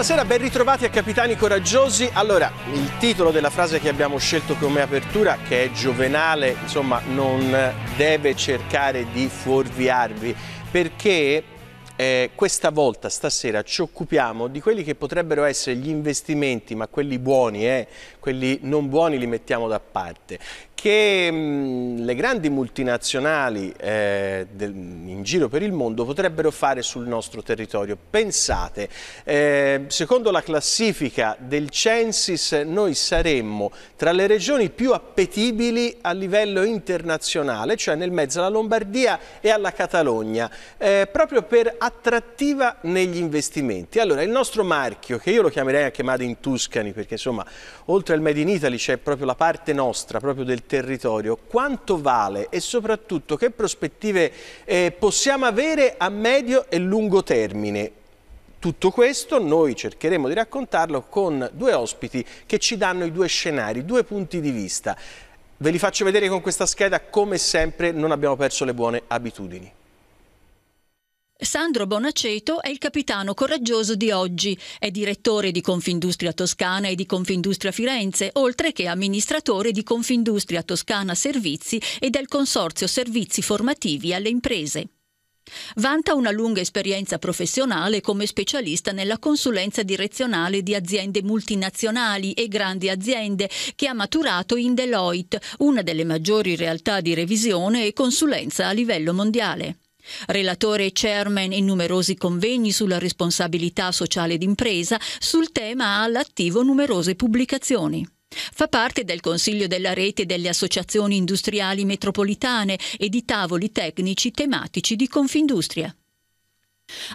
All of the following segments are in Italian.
Buonasera, ben ritrovati a Capitani Coraggiosi. Allora, il titolo della frase che abbiamo scelto come apertura, che è giovenale, insomma, non deve cercare di fuorviarvi, perché eh, questa volta, stasera, ci occupiamo di quelli che potrebbero essere gli investimenti, ma quelli buoni, eh, quelli non buoni li mettiamo da parte che mm, le grandi multinazionali eh, del, in giro per il mondo potrebbero fare sul nostro territorio. Pensate, eh, secondo la classifica del Censis noi saremmo tra le regioni più appetibili a livello internazionale, cioè nel mezzo alla Lombardia e alla Catalogna, eh, proprio per attrattiva negli investimenti. Allora, il nostro marchio, che io lo chiamerei anche Made in Tuscany, perché insomma, oltre al Made in Italy c'è proprio la parte nostra, proprio del territorio, quanto vale e soprattutto che prospettive eh, possiamo avere a medio e lungo termine? Tutto questo noi cercheremo di raccontarlo con due ospiti che ci danno i due scenari, due punti di vista. Ve li faccio vedere con questa scheda, come sempre non abbiamo perso le buone abitudini. Sandro Bonaceto è il capitano coraggioso di oggi, è direttore di Confindustria Toscana e di Confindustria Firenze, oltre che amministratore di Confindustria Toscana Servizi e del Consorzio Servizi Formativi alle Imprese. Vanta una lunga esperienza professionale come specialista nella consulenza direzionale di aziende multinazionali e grandi aziende che ha maturato in Deloitte, una delle maggiori realtà di revisione e consulenza a livello mondiale. Relatore e chairman in numerosi convegni sulla responsabilità sociale d'impresa, sul tema ha all'attivo numerose pubblicazioni. Fa parte del Consiglio della rete delle associazioni industriali metropolitane e di tavoli tecnici tematici di Confindustria.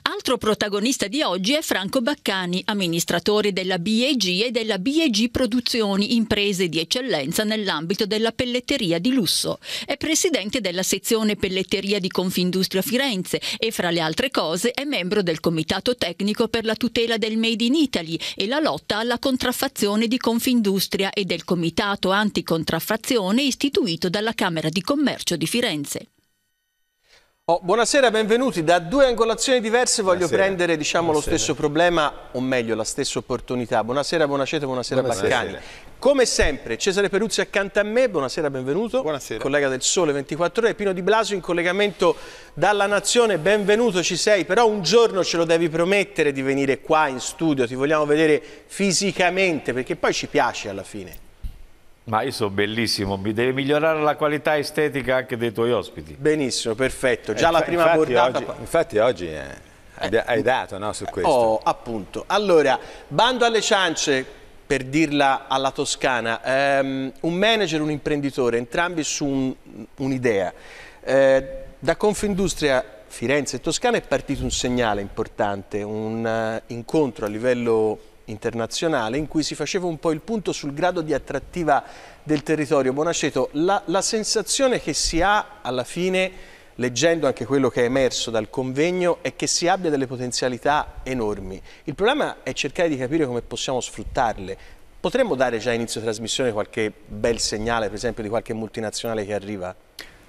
Altro protagonista di oggi è Franco Baccani, amministratore della BEG e della BEG Produzioni, imprese di eccellenza nell'ambito della pelletteria di lusso. È presidente della sezione pelletteria di Confindustria Firenze e fra le altre cose è membro del Comitato Tecnico per la tutela del Made in Italy e la lotta alla contraffazione di Confindustria e del Comitato Anticontraffazione istituito dalla Camera di Commercio di Firenze. Oh, buonasera, benvenuti. Da due angolazioni diverse voglio buonasera. prendere diciamo, lo stesso problema, o meglio, la stessa opportunità. Buonasera, Buonacete, buonasera, buonasera. Baccani. Come sempre, Cesare Peruzzi accanto a me, buonasera, benvenuto. Buonasera. Collega del Sole 24 Ore, Pino Di Blasio in collegamento dalla Nazione, benvenuto, ci sei. Però un giorno ce lo devi promettere di venire qua in studio, ti vogliamo vedere fisicamente, perché poi ci piace alla fine. Ma io so bellissimo, mi devi migliorare la qualità estetica anche dei tuoi ospiti. Benissimo, perfetto. Eh, Già eh, la prima infatti portata. Oggi, infatti oggi eh, hai dato no, su questo. Oh, appunto. Allora, bando alle ciance, per dirla alla toscana, ehm, un manager e un imprenditore, entrambi su un'idea. Un eh, da Confindustria Firenze e Toscana è partito un segnale importante, un uh, incontro a livello internazionale in cui si faceva un po' il punto sul grado di attrattiva del territorio. Buonasceto, la, la sensazione che si ha alla fine leggendo anche quello che è emerso dal convegno, è che si abbia delle potenzialità enormi. Il problema è cercare di capire come possiamo sfruttarle. Potremmo dare già a inizio trasmissione qualche bel segnale, per esempio, di qualche multinazionale che arriva?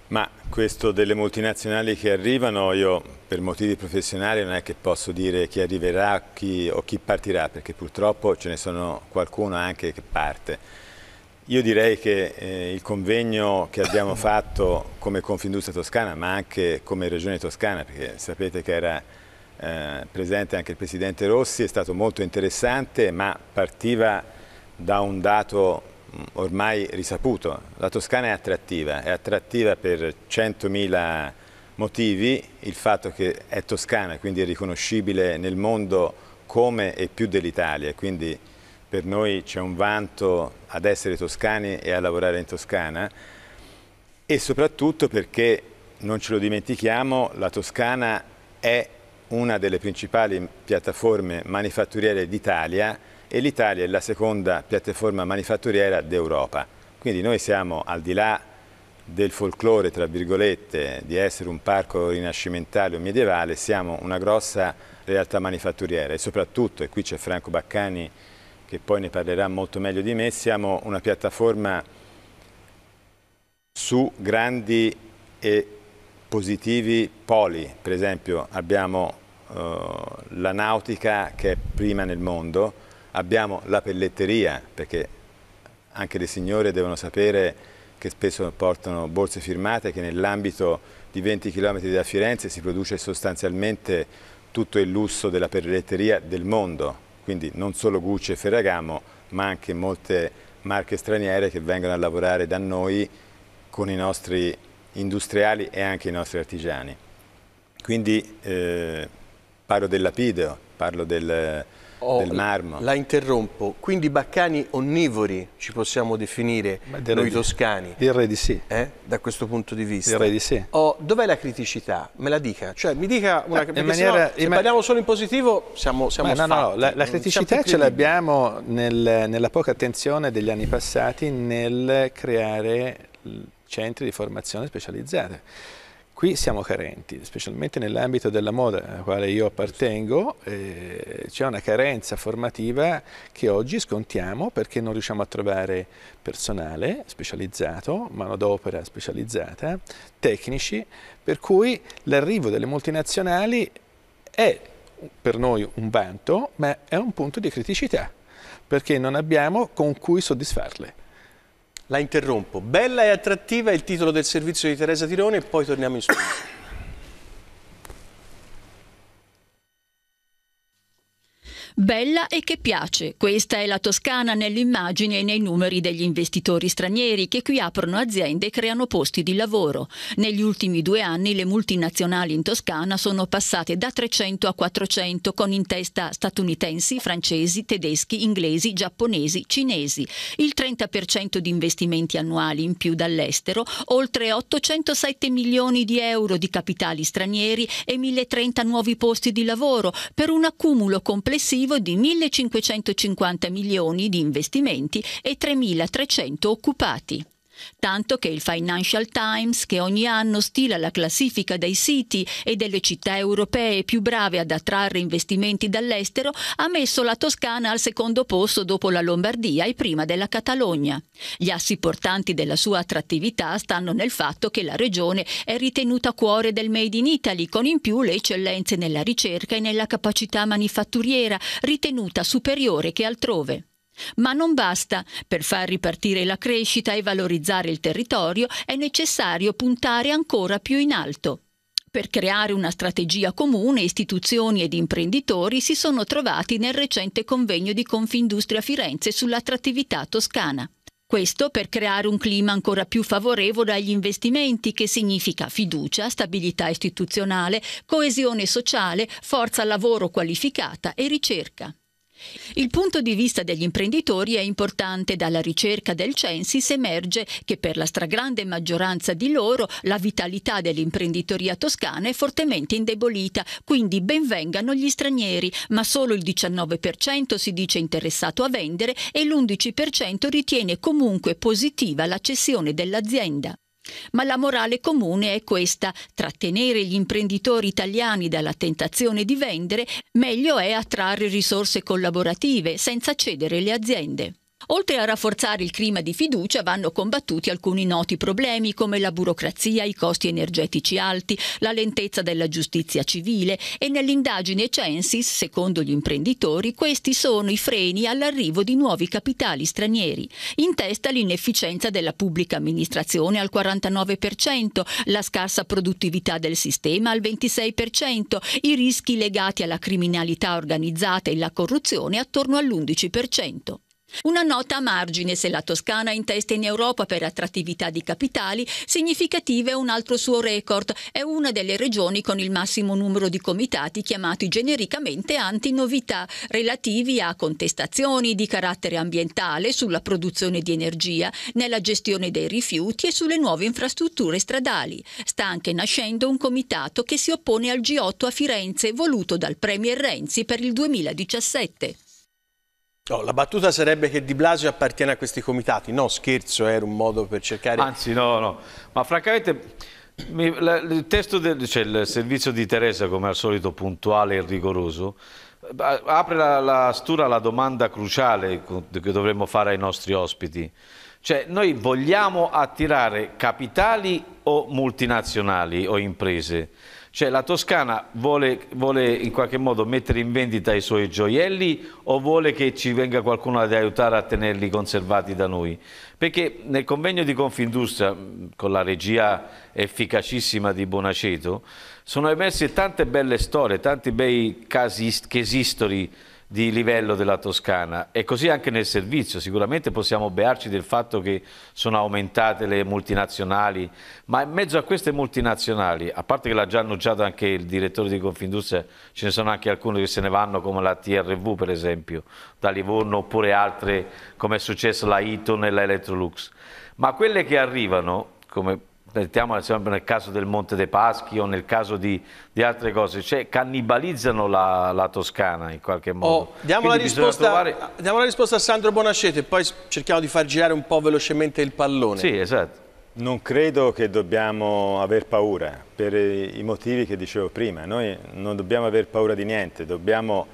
Ma questo delle multinazionali che arrivano, io per motivi professionali non è che posso dire chi arriverà chi, o chi partirà, perché purtroppo ce ne sono qualcuno anche che parte. Io direi che eh, il convegno che abbiamo fatto come Confindustria Toscana, ma anche come Regione Toscana, perché sapete che era eh, presente anche il Presidente Rossi, è stato molto interessante, ma partiva da un dato ormai risaputo, la Toscana è attrattiva, è attrattiva per 100.000 motivi, il fatto che è toscana, quindi è riconoscibile nel mondo come e più dell'Italia, quindi per noi c'è un vanto ad essere toscani e a lavorare in Toscana e soprattutto perché, non ce lo dimentichiamo, la Toscana è una delle principali piattaforme manifatturiere d'Italia e l'Italia è la seconda piattaforma manifatturiera d'Europa. Quindi noi siamo al di là del folklore, tra virgolette, di essere un parco rinascimentale o medievale, siamo una grossa realtà manifatturiera e soprattutto, e qui c'è Franco Baccani che poi ne parlerà molto meglio di me, siamo una piattaforma su grandi e positivi poli, per esempio abbiamo eh, la nautica che è prima nel mondo, Abbiamo la pelletteria, perché anche le signore devono sapere che spesso portano borse firmate, che nell'ambito di 20 km da Firenze si produce sostanzialmente tutto il lusso della pelletteria del mondo, quindi non solo Gucci e Ferragamo, ma anche molte marche straniere che vengono a lavorare da noi con i nostri industriali e anche i nostri artigiani. Quindi eh, parlo del lapideo, parlo del Oh, del marmo. La interrompo. Quindi baccani onnivori ci possiamo definire Beh, noi di, toscani. Direi di sì. Eh? Da questo punto di vista. Direi di sì. Oh, dov'è la criticità? Me la dica. Cioè, mi dica una criticità. Eh, maniera, se man... parliamo solo in positivo siamo, siamo Beh, no, no, no, la, la criticità ce l'abbiamo nel, nella poca attenzione degli anni passati nel creare centri di formazione specializzata Qui siamo carenti, specialmente nell'ambito della moda alla quale io appartengo, eh, c'è una carenza formativa che oggi scontiamo perché non riusciamo a trovare personale specializzato, manodopera specializzata, tecnici, per cui l'arrivo delle multinazionali è per noi un vanto, ma è un punto di criticità, perché non abbiamo con cui soddisfarle. La interrompo. Bella e attrattiva è il titolo del servizio di Teresa Tirone e poi torniamo in studio. Bella e che piace. Questa è la Toscana nell'immagine e nei numeri degli investitori stranieri che qui aprono aziende e creano posti di lavoro. Negli ultimi due anni le multinazionali in Toscana sono passate da 300 a 400 con in testa statunitensi, francesi, tedeschi, inglesi, giapponesi, cinesi. Il 30% di investimenti annuali in più dall'estero, oltre 807 milioni di euro di capitali stranieri e 1030 nuovi posti di lavoro per un accumulo complessivo complessivo di 1.550 milioni di investimenti e 3.300 occupati. Tanto che il Financial Times, che ogni anno stila la classifica dei siti e delle città europee più brave ad attrarre investimenti dall'estero, ha messo la Toscana al secondo posto dopo la Lombardia e prima della Catalogna. Gli assi portanti della sua attrattività stanno nel fatto che la regione è ritenuta cuore del Made in Italy, con in più le eccellenze nella ricerca e nella capacità manifatturiera, ritenuta superiore che altrove. Ma non basta. Per far ripartire la crescita e valorizzare il territorio è necessario puntare ancora più in alto. Per creare una strategia comune, istituzioni ed imprenditori si sono trovati nel recente convegno di Confindustria Firenze sull'attrattività toscana. Questo per creare un clima ancora più favorevole agli investimenti, che significa fiducia, stabilità istituzionale, coesione sociale, forza lavoro qualificata e ricerca. Il punto di vista degli imprenditori è importante, dalla ricerca del Censis emerge che per la stragrande maggioranza di loro la vitalità dell'imprenditoria toscana è fortemente indebolita, quindi benvengano gli stranieri, ma solo il 19% si dice interessato a vendere e l'11% ritiene comunque positiva la cessione dell'azienda. Ma la morale comune è questa, trattenere gli imprenditori italiani dalla tentazione di vendere, meglio è attrarre risorse collaborative senza cedere le aziende. Oltre a rafforzare il clima di fiducia vanno combattuti alcuni noti problemi come la burocrazia, i costi energetici alti, la lentezza della giustizia civile e nell'indagine Censis, secondo gli imprenditori, questi sono i freni all'arrivo di nuovi capitali stranieri. In testa l'inefficienza della pubblica amministrazione al 49%, la scarsa produttività del sistema al 26%, i rischi legati alla criminalità organizzata e la corruzione attorno all'11%. Una nota a margine se la Toscana è in testa in Europa per attrattività di capitali, significativa è un altro suo record. È una delle regioni con il massimo numero di comitati chiamati genericamente anti-novità, relativi a contestazioni di carattere ambientale sulla produzione di energia, nella gestione dei rifiuti e sulle nuove infrastrutture stradali. Sta anche nascendo un comitato che si oppone al G8 a Firenze, voluto dal Premier Renzi per il 2017. No, oh, la battuta sarebbe che Di Blasio appartiene a questi comitati. No, scherzo, era un modo per cercare... Anzi, no, no. Ma francamente mi, la, il testo del cioè, il servizio di Teresa, come al solito puntuale e rigoroso, apre la, la stura alla domanda cruciale che dovremmo fare ai nostri ospiti. Cioè, noi vogliamo attirare capitali o multinazionali o imprese? Cioè la Toscana vuole, vuole, in qualche modo mettere in vendita i suoi gioielli o vuole che ci venga qualcuno ad aiutare a tenerli conservati da noi? Perché nel convegno di Confindustria, mm, con la regia efficacissima di Bonaceto, sono emerse tante belle storie, tanti bei casi, case history di livello della Toscana e così anche nel servizio. Sicuramente possiamo bearci del fatto che sono aumentate le multinazionali, ma in mezzo a queste multinazionali, a parte che l'ha già annunciato anche il direttore di Confindustria, ce ne sono anche alcune che se ne vanno come la TRV per esempio, da Livorno oppure altre come è successo la Iton e la Electrolux, ma quelle che arrivano, come mettiamo esempio nel caso del Monte dei Paschi o nel caso di, di altre cose, cioè cannibalizzano la, la Toscana in qualche oh, modo. Oh, diamo, la risposta, trovare... diamo, la risposta, a Sandro Bonascete e poi cerchiamo di far girare un po' velocemente il pallone. Sì, esatto. Non credo che dobbiamo aver paura per i motivi che dicevo prima, noi non dobbiamo aver paura di niente, dobbiamo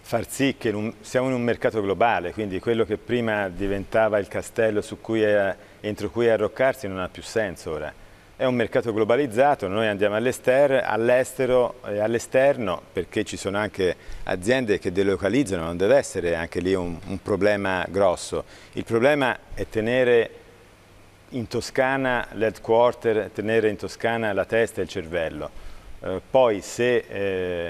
far sì che siamo in un mercato globale, quindi quello che prima diventava il castello su cui è entro cui arroccarsi non ha più senso ora. È un mercato globalizzato, noi andiamo all'estero, e all'esterno perché ci sono anche aziende che delocalizzano, non deve essere anche lì un, un problema grosso. Il problema è tenere in Toscana l'headquarter, tenere in Toscana la testa e il cervello. Eh, poi se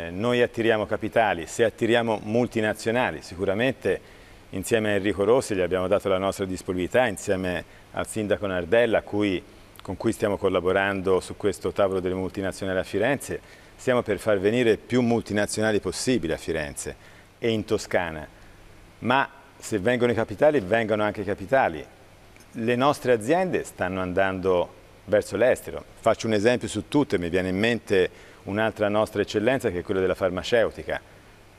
eh, noi attiriamo capitali, se attiriamo multinazionali, sicuramente insieme a Enrico Rossi gli abbiamo dato la nostra disponibilità, insieme al sindaco Nardella cui, con cui stiamo collaborando su questo tavolo delle multinazionali a Firenze. Stiamo per far venire più multinazionali possibile a Firenze e in Toscana, ma se vengono i capitali, vengono anche i capitali. Le nostre aziende stanno andando verso l'estero. Faccio un esempio su tutte, mi viene in mente un'altra nostra eccellenza che è quella della farmaceutica.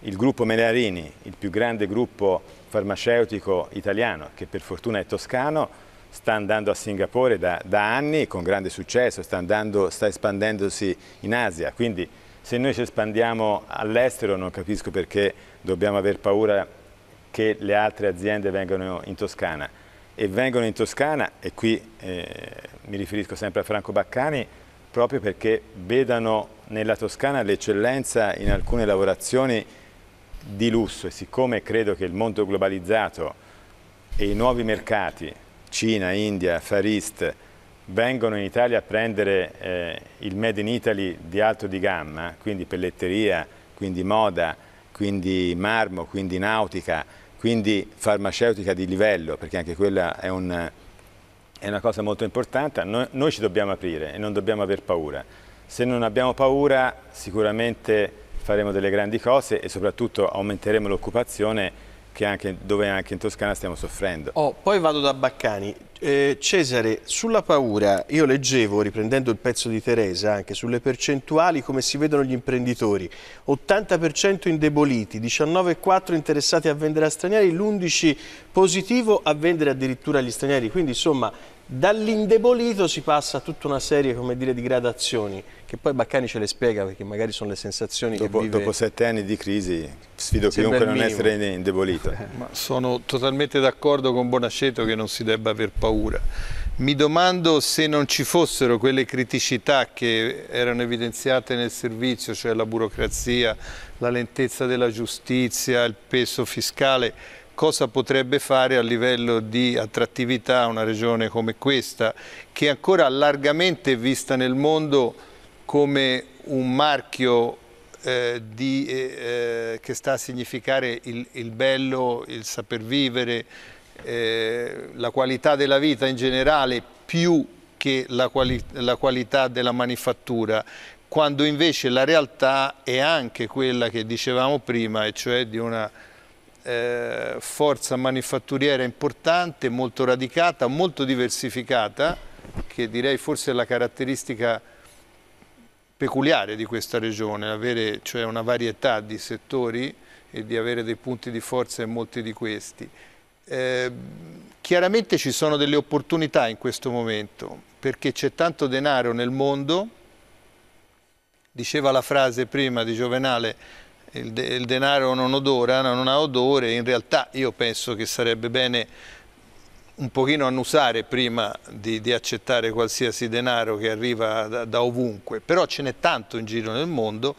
Il gruppo Melarini, il più grande gruppo farmaceutico italiano, che per fortuna è toscano, sta andando a Singapore da, da anni con grande successo, sta, andando, sta espandendosi in Asia, quindi se noi ci espandiamo all'estero non capisco perché dobbiamo aver paura che le altre aziende vengano in Toscana e vengono in Toscana e qui eh, mi riferisco sempre a Franco Baccani proprio perché vedano nella Toscana l'eccellenza in alcune lavorazioni di lusso e siccome credo che il mondo globalizzato e i nuovi mercati Cina, India, Far East vengono in Italia a prendere eh, il Made in Italy di alto di gamma, quindi pelletteria, quindi moda, quindi marmo, quindi nautica, quindi farmaceutica di livello, perché anche quella è, un, è una cosa molto importante, noi, noi ci dobbiamo aprire e non dobbiamo aver paura. Se non abbiamo paura sicuramente faremo delle grandi cose e soprattutto aumenteremo l'occupazione anche, dove anche in Toscana stiamo soffrendo. Oh, poi vado da Baccani. Eh, Cesare, sulla paura, io leggevo, riprendendo il pezzo di Teresa, anche sulle percentuali come si vedono gli imprenditori. 80% indeboliti, 19,4% interessati a vendere a stranieri, l'11% positivo a vendere addirittura agli stranieri. Quindi insomma Dall'indebolito si passa a tutta una serie dire, di gradazioni, che poi Baccani ce le spiega perché magari sono le sensazioni dopo, che vive. Dopo sette anni di crisi sfido chiunque a non essere indebolito. Ma sono totalmente d'accordo con Bonaceto che non si debba aver paura. Mi domando se non ci fossero quelle criticità che erano evidenziate nel servizio, cioè la burocrazia, la lentezza della giustizia, il peso fiscale, cosa potrebbe fare a livello di attrattività una regione come questa, che è ancora largamente vista nel mondo come un marchio eh, di, eh, eh, che sta a significare il, il bello, il saper vivere, eh, la qualità della vita in generale più che la, quali la qualità della manifattura quando invece la realtà è anche quella che dicevamo prima e cioè di una eh, forza manifatturiera importante, molto radicata, molto diversificata, che direi forse è la caratteristica peculiare di questa regione, avere cioè una varietà di settori e di avere dei punti di forza in molti di questi. Eh, chiaramente ci sono delle opportunità in questo momento, perché c'è tanto denaro nel mondo, diceva la frase prima di Giovenale, il, de il denaro non odora, non ha odore, in realtà io penso che sarebbe bene un pochino annusare prima di, di, accettare qualsiasi denaro che arriva da, da ovunque, però ce n'è tanto in giro nel mondo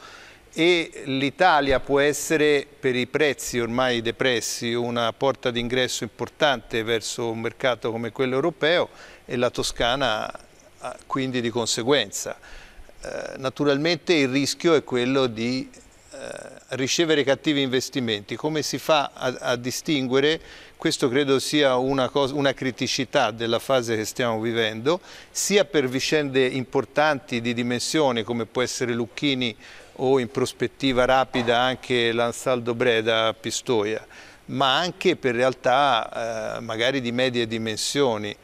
e l'Italia può essere per i prezzi ormai depressi una porta d'ingresso importante verso un mercato come quello europeo e la Toscana quindi di conseguenza. Eh, naturalmente il rischio è quello di ricevere cattivi investimenti, come si fa a, a distinguere, questo credo sia una, cosa, una, criticità della fase che stiamo vivendo, sia per vicende importanti di dimensione come può essere Lucchini o in prospettiva rapida anche l'Ansaldo Breda a Pistoia, ma anche per realtà eh, magari di medie dimensioni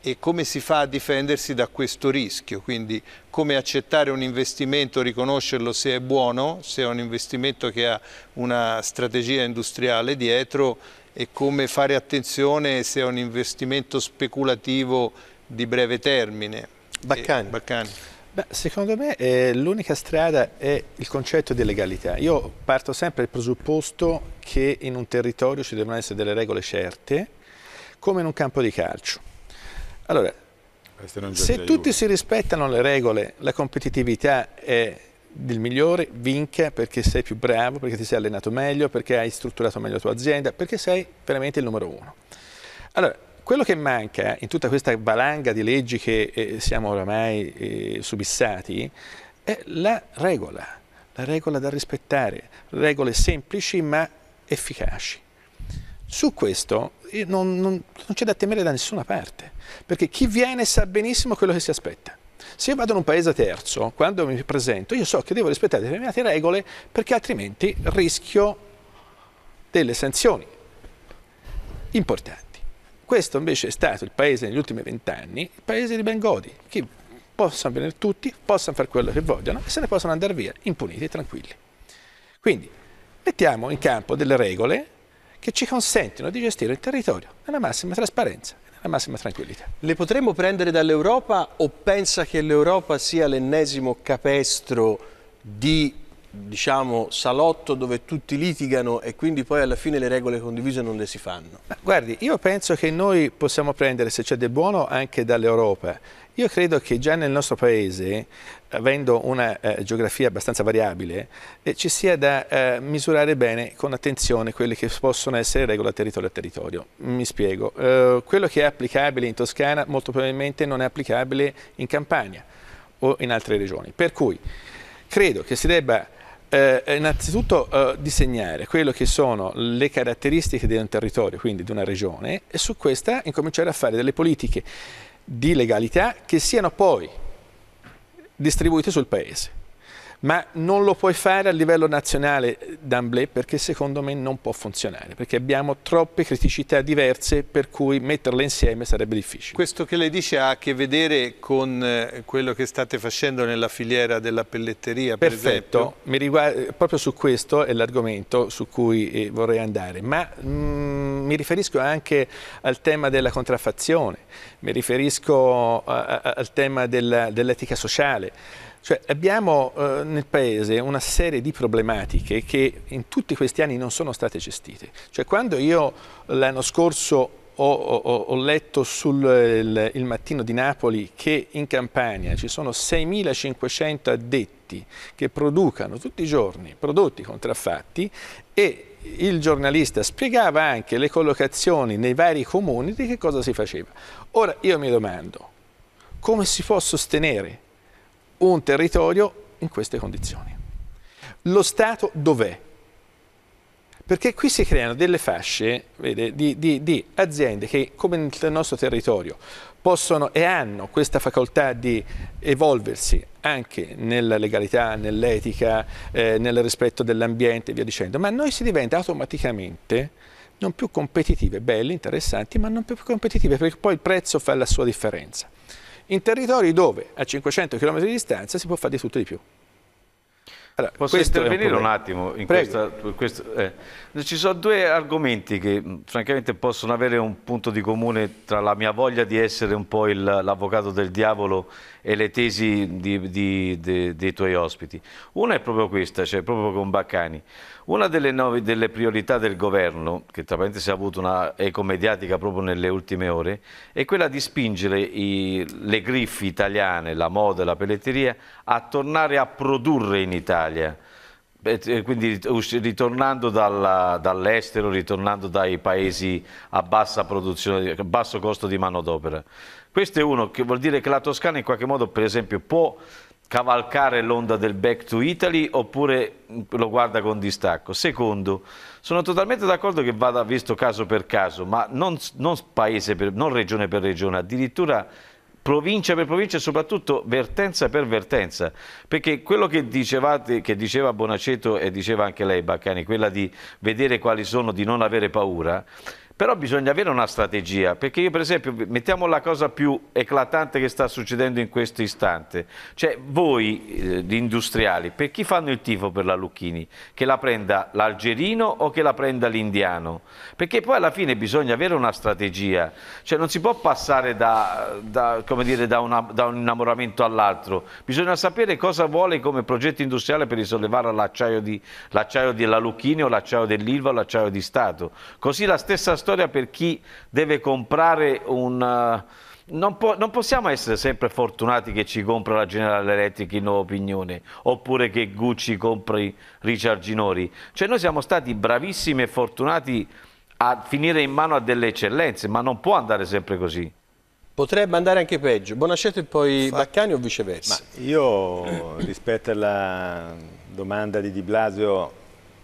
e come si fa a difendersi da questo rischio, quindi come accettare un investimento, riconoscerlo se è buono, se è un investimento che ha una strategia industriale dietro e come fare attenzione se è un investimento speculativo di breve termine. Baccani. Baccani. Beh, secondo me eh, l'unica strada è il concetto di legalità. Io parto sempre dal presupposto che in un territorio ci devono essere delle regole certe, come in un campo di calcio. Allora, se tutti si rispettano le regole, la competitività è del migliore, vinca perché sei più bravo, perché ti sei allenato meglio, perché hai strutturato meglio la tua azienda, perché sei veramente il numero uno. Allora, quello che manca in tutta questa valanga di leggi che eh, siamo oramai eh, subissati è la regola, la regola da rispettare, regole semplici ma efficaci. Su questo non, non, non c'è da temere da nessuna parte. Perché chi viene sa benissimo quello che si aspetta. Se io vado in un paese terzo, quando mi presento, io so che devo rispettare determinate regole perché altrimenti rischio delle sanzioni importanti. Questo invece è stato il paese negli ultimi vent'anni, il paese di Bengodi, che possano venire tutti, possano fare quello che vogliono e se ne possono andare via impuniti e tranquilli. Quindi mettiamo in campo delle regole che ci consentino di gestire il territorio nella massima trasparenza la massima tranquillità. Le potremmo prendere dall'Europa o pensa che l'Europa sia l'ennesimo capestro di diciamo, salotto dove tutti litigano e quindi poi alla fine le regole condivise non le si fanno? Guardi, io penso che noi possiamo prendere, se c'è del buono, anche dall'Europa. Io credo che già nel nostro paese, avendo una eh, geografia abbastanza variabile, eh, ci sia da eh, misurare bene con attenzione quelle che possono essere regole territorio a territorio. Mi spiego. Eh, quello che è applicabile in Toscana molto probabilmente non è applicabile in Campania o in altre regioni. Per cui credo che si debba eh, eh, innanzitutto eh, disegnare quello che sono le caratteristiche di un territorio, quindi di una regione, e su questa incominciare a fare delle politiche di legalità che siano poi distribuite sul paese ma non lo puoi fare a livello nazionale eh, d'amblè perché secondo me non può funzionare, perché abbiamo troppe criticità diverse per cui metterle insieme sarebbe difficile. Questo che lei dice ha a che vedere con eh, quello che state facendo nella filiera della pelletteria, Perfetto, per riguarda, eh, proprio su questo è l'argomento su cui vorrei andare, ma mh, mm, mi riferisco anche al tema della contraffazione, mi riferisco a, a, al tema dell'etica sociale. Cioè, abbiamo eh, nel Paese una serie di problematiche che in tutti questi anni non sono state gestite. Cioè, quando io l'anno scorso ho, ho, ho letto sul il, Mattino di Napoli che in Campania ci sono 6.500 addetti che producano tutti i giorni prodotti contraffatti e il giornalista spiegava anche le collocazioni nei vari comuni di che cosa si faceva. Ora io mi domando, come si può sostenere un territorio in queste condizioni. Lo Stato dov'è? Perché qui si creano delle fasce vede, di, di, di, aziende che, come nel nostro territorio, possono e hanno questa facoltà di evolversi anche nella legalità, nell'etica, eh, nel rispetto dell'ambiente e via dicendo, ma noi si diventa automaticamente non più competitive, belle, interessanti, ma non più competitive perché poi il prezzo fa la sua differenza in territori dove a 500 km di distanza si può fare di tutto di più. Allora, Posso intervenire un, un, attimo? In questa, questa, eh. Ci sono due argomenti che mm, francamente possono avere un punto di comune tra la mia voglia di essere un po' l'avvocato del diavolo e le tesi di, di, de, dei tuoi ospiti. Una è proprio questa, cioè proprio con Baccani. Una delle, nove, delle priorità del governo, che tra parentesi ha avuto una eco mediatica proprio nelle ultime ore, è quella di spingere i, le griffi italiane, la moda, e la pelletteria, a tornare a produrre in Italia quindi ritornando dall'estero, ritornando dai paesi a, a basso costo di manodopera. Questo è uno che vuol dire che la Toscana in qualche modo, per esempio, può cavalcare l'onda del back to Italy oppure lo guarda con distacco. Secondo, sono totalmente d'accordo che vada visto caso per caso, ma non, non, per, non regione per regione, addirittura provincia per provincia e soprattutto vertenza per vertenza, perché quello che, dicevate, che diceva Bonaceto e diceva anche lei Baccani, quella di vedere quali sono, di non avere paura, però bisogna avere una strategia, perché io per esempio, mettiamo la cosa più eclatante che sta succedendo in questo istante, cioè voi, eh, gli industriali, per chi fanno il tifo per la Lucchini? Che la prenda l'algerino o che la prenda l'indiano? Perché poi alla fine bisogna avere una strategia, cioè non si può passare da, da, dire, da, una, da un innamoramento all'altro, bisogna sapere cosa vuole come progetto industriale per risollevare l'acciaio della Lucchini o l'acciaio dell'Ilva o l'acciaio di Stato, così la stessa storia storia per chi deve comprare un... Eh, non, po non, possiamo essere sempre fortunati che ci compra la General Electric in Nuova Opinione oppure che Gucci compri Richard Ginori. Cioè noi siamo stati bravissimi e fortunati a finire in mano a delle eccellenze, ma non può andare sempre così. Potrebbe andare anche peggio. Buonasera e poi Infatti, Baccani o viceversa? io rispetto alla domanda di Di Blasio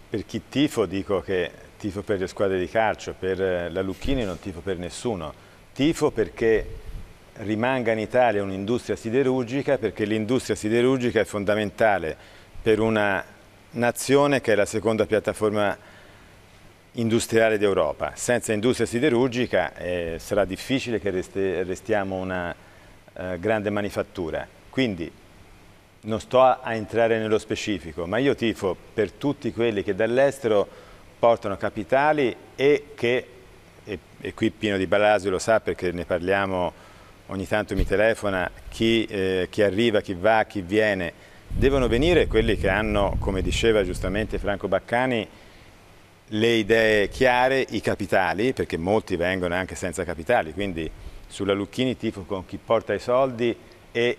per chi tifo dico che tifo per le squadre di calcio, per eh, la Lucchini non tifo per nessuno, tifo perché rimanga in Italia un'industria siderurgica, perché l'industria siderurgica è fondamentale per una nazione che è la seconda piattaforma industriale d'Europa. Senza industria siderurgica eh, sarà difficile che resti, restiamo una eh, grande manifattura. Quindi non sto a, a entrare nello specifico, ma io tifo per tutti quelli che dall'estero trasportano capitali e che, e, e qui Pino Di Balasio lo sa perché ne parliamo, ogni tanto mi telefona, chi, eh, chi arriva, chi va, chi viene, devono venire quelli che hanno, come diceva giustamente Franco Baccani, le idee chiare, i capitali, perché molti vengono anche senza capitali, quindi sulla Lucchini tifo con chi porta i soldi e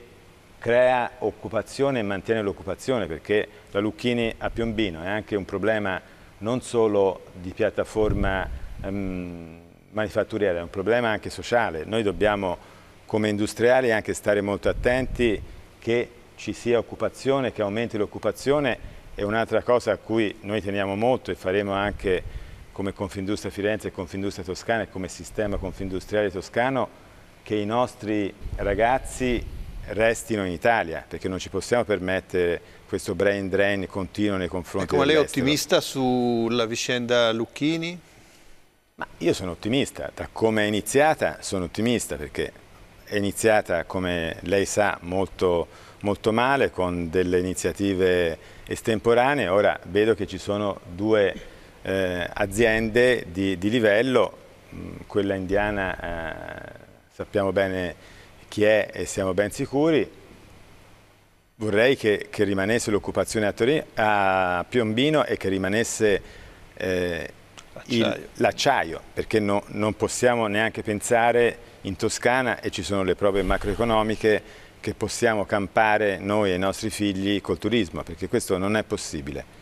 crea occupazione e mantiene l'occupazione, perché la Lucchini a Piombino è anche un problema non solo di piattaforma um, manifatturiera, è un problema anche sociale. Noi dobbiamo come industriali anche stare molto attenti che ci sia occupazione, che aumenti l'occupazione È un'altra cosa a cui noi teniamo molto e faremo anche come Confindustria Firenze e Confindustria Toscana e come sistema confindustriale toscano che i nostri ragazzi restino in Italia perché non ci possiamo permettere questo brain drain continuo nei confronti Ecco, ma lei è ottimista sulla vicenda Lucchini? Ma io sono ottimista, da come è iniziata sono ottimista perché è iniziata, come lei sa, molto, molto male con delle iniziative estemporanee, ora vedo che ci sono due eh, aziende di, di, livello, mm, quella indiana eh, sappiamo bene chi è e siamo ben sicuri, Vorrei che, che rimanesse l'occupazione a, a, Piombino e che rimanesse eh, l'acciaio, perché no, non possiamo neanche pensare in Toscana, e ci sono le prove macroeconomiche, che possiamo campare noi e i nostri figli col turismo, perché questo non è possibile.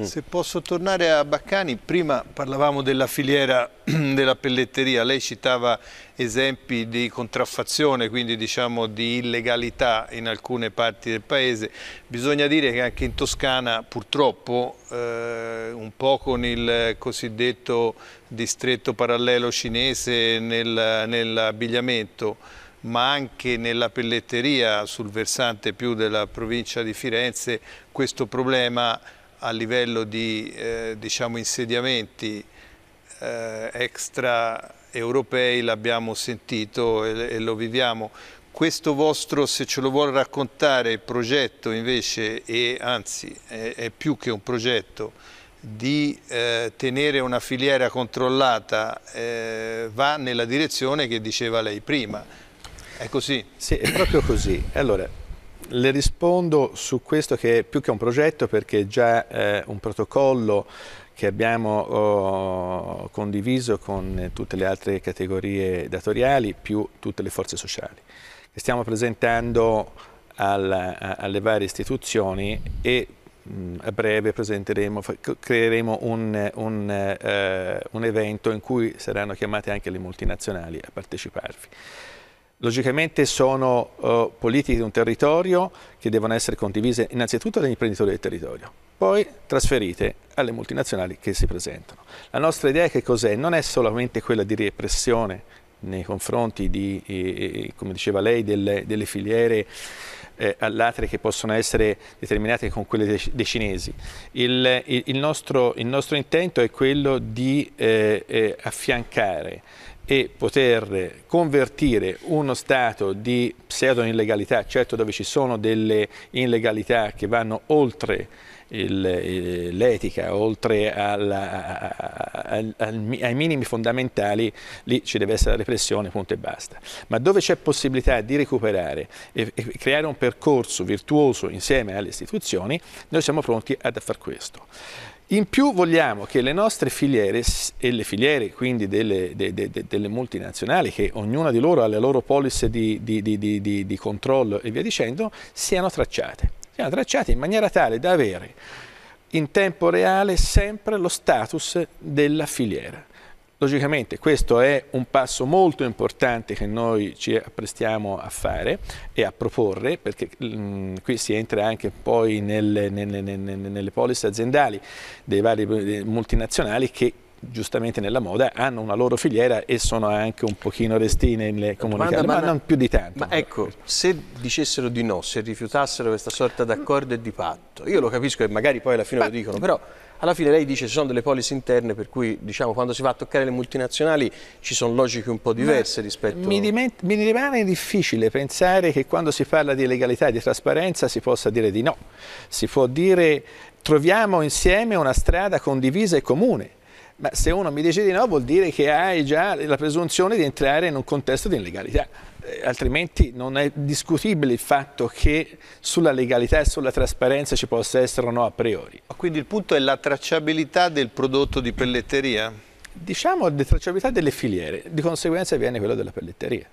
Mm. Se posso tornare a Baccani, prima parlavamo della filiera della pelletteria, lei citava esempi di contraffazione, quindi diciamo di illegalità in alcune parti del paese. Bisogna dire che anche in Toscana purtroppo eh, un po' con il cosiddetto distretto parallelo cinese nel, nell'abbigliamento ma anche nella pelletteria sul versante più della provincia di Firenze questo problema a livello di eh, diciamo insediamenti eh, extraeuropei l'abbiamo sentito e, e, lo viviamo. Questo vostro, se ce lo vuole raccontare, progetto invece, e anzi è, è più che un progetto, di eh, tenere una filiera controllata eh, va nella direzione che diceva lei prima. È così? Sì, è proprio così. Allora, le rispondo su questo che è più che un progetto perché è già eh, un protocollo che abbiamo oh, condiviso con eh, tutte le altre categorie datoriali più tutte le forze sociali stiamo presentando al, alle varie istituzioni e mh, mm, a breve creeremo un, un, eh, un evento in cui saranno chiamate anche le multinazionali a parteciparvi. Logicamente sono uh, politiche di un territorio che devono essere condivise innanzitutto dagli imprenditori del territorio, poi trasferite alle multinazionali che si presentano. La nostra idea che cos'è? Non è solamente quella di repressione nei confronti di, eh, eh, come diceva lei, delle, delle filiere eh, all'atre che possono essere determinate con quelle dei, cinesi. Il, il, nostro, il, nostro, intento è quello di eh, affiancare e poter convertire uno stato di pseudo illegalità, certo dove ci sono delle illegalità che vanno oltre eh, l'etica, oltre alla, al, al, ai minimi fondamentali, lì ci deve essere la repressione, punto e basta. Ma dove c'è possibilità di recuperare e, e, creare un percorso virtuoso insieme alle istituzioni, noi siamo pronti ad far questo. In più vogliamo che le nostre filiere e le filiere quindi delle, de, de, de, delle multinazionali, che ognuna di loro ha le loro polisse di, di, di, di controllo e via dicendo, siano tracciate. Siano tracciate in maniera tale da avere in tempo reale sempre lo status della filiera. Logicamente questo è un passo molto importante che noi ci apprestiamo a fare e a proporre perché mh, mm, qui si entra anche poi nelle, nelle, nelle, nelle polisse aziendali dei vari multinazionali che giustamente nella moda hanno una loro filiera e sono anche un pochino restine nelle comunicare, ma, ma non più di tanto. Ma ecco, se dicessero di no, se rifiutassero questa sorta d'accordo e di patto, io lo capisco che magari poi alla fine ma, lo dicono, però alla fine lei dice ci sono delle policy interne per cui diciamo, quando si va a toccare le multinazionali ci sono logiche un po' diverse Ma rispetto... Mi, mi rimane difficile pensare che quando si parla di legalità e di trasparenza si possa dire di no, si può dire troviamo insieme una strada condivisa e comune. Ma se uno mi dice di no vuol dire che hai già la presunzione di entrare in un contesto di illegalità. Eh, altrimenti non è discutibile il fatto che sulla legalità e sulla trasparenza ci possa essere o no a priori. Quindi il punto è la tracciabilità del prodotto di pelletteria? Diciamo la tracciabilità delle filiere, di conseguenza viene quella della pelletteria.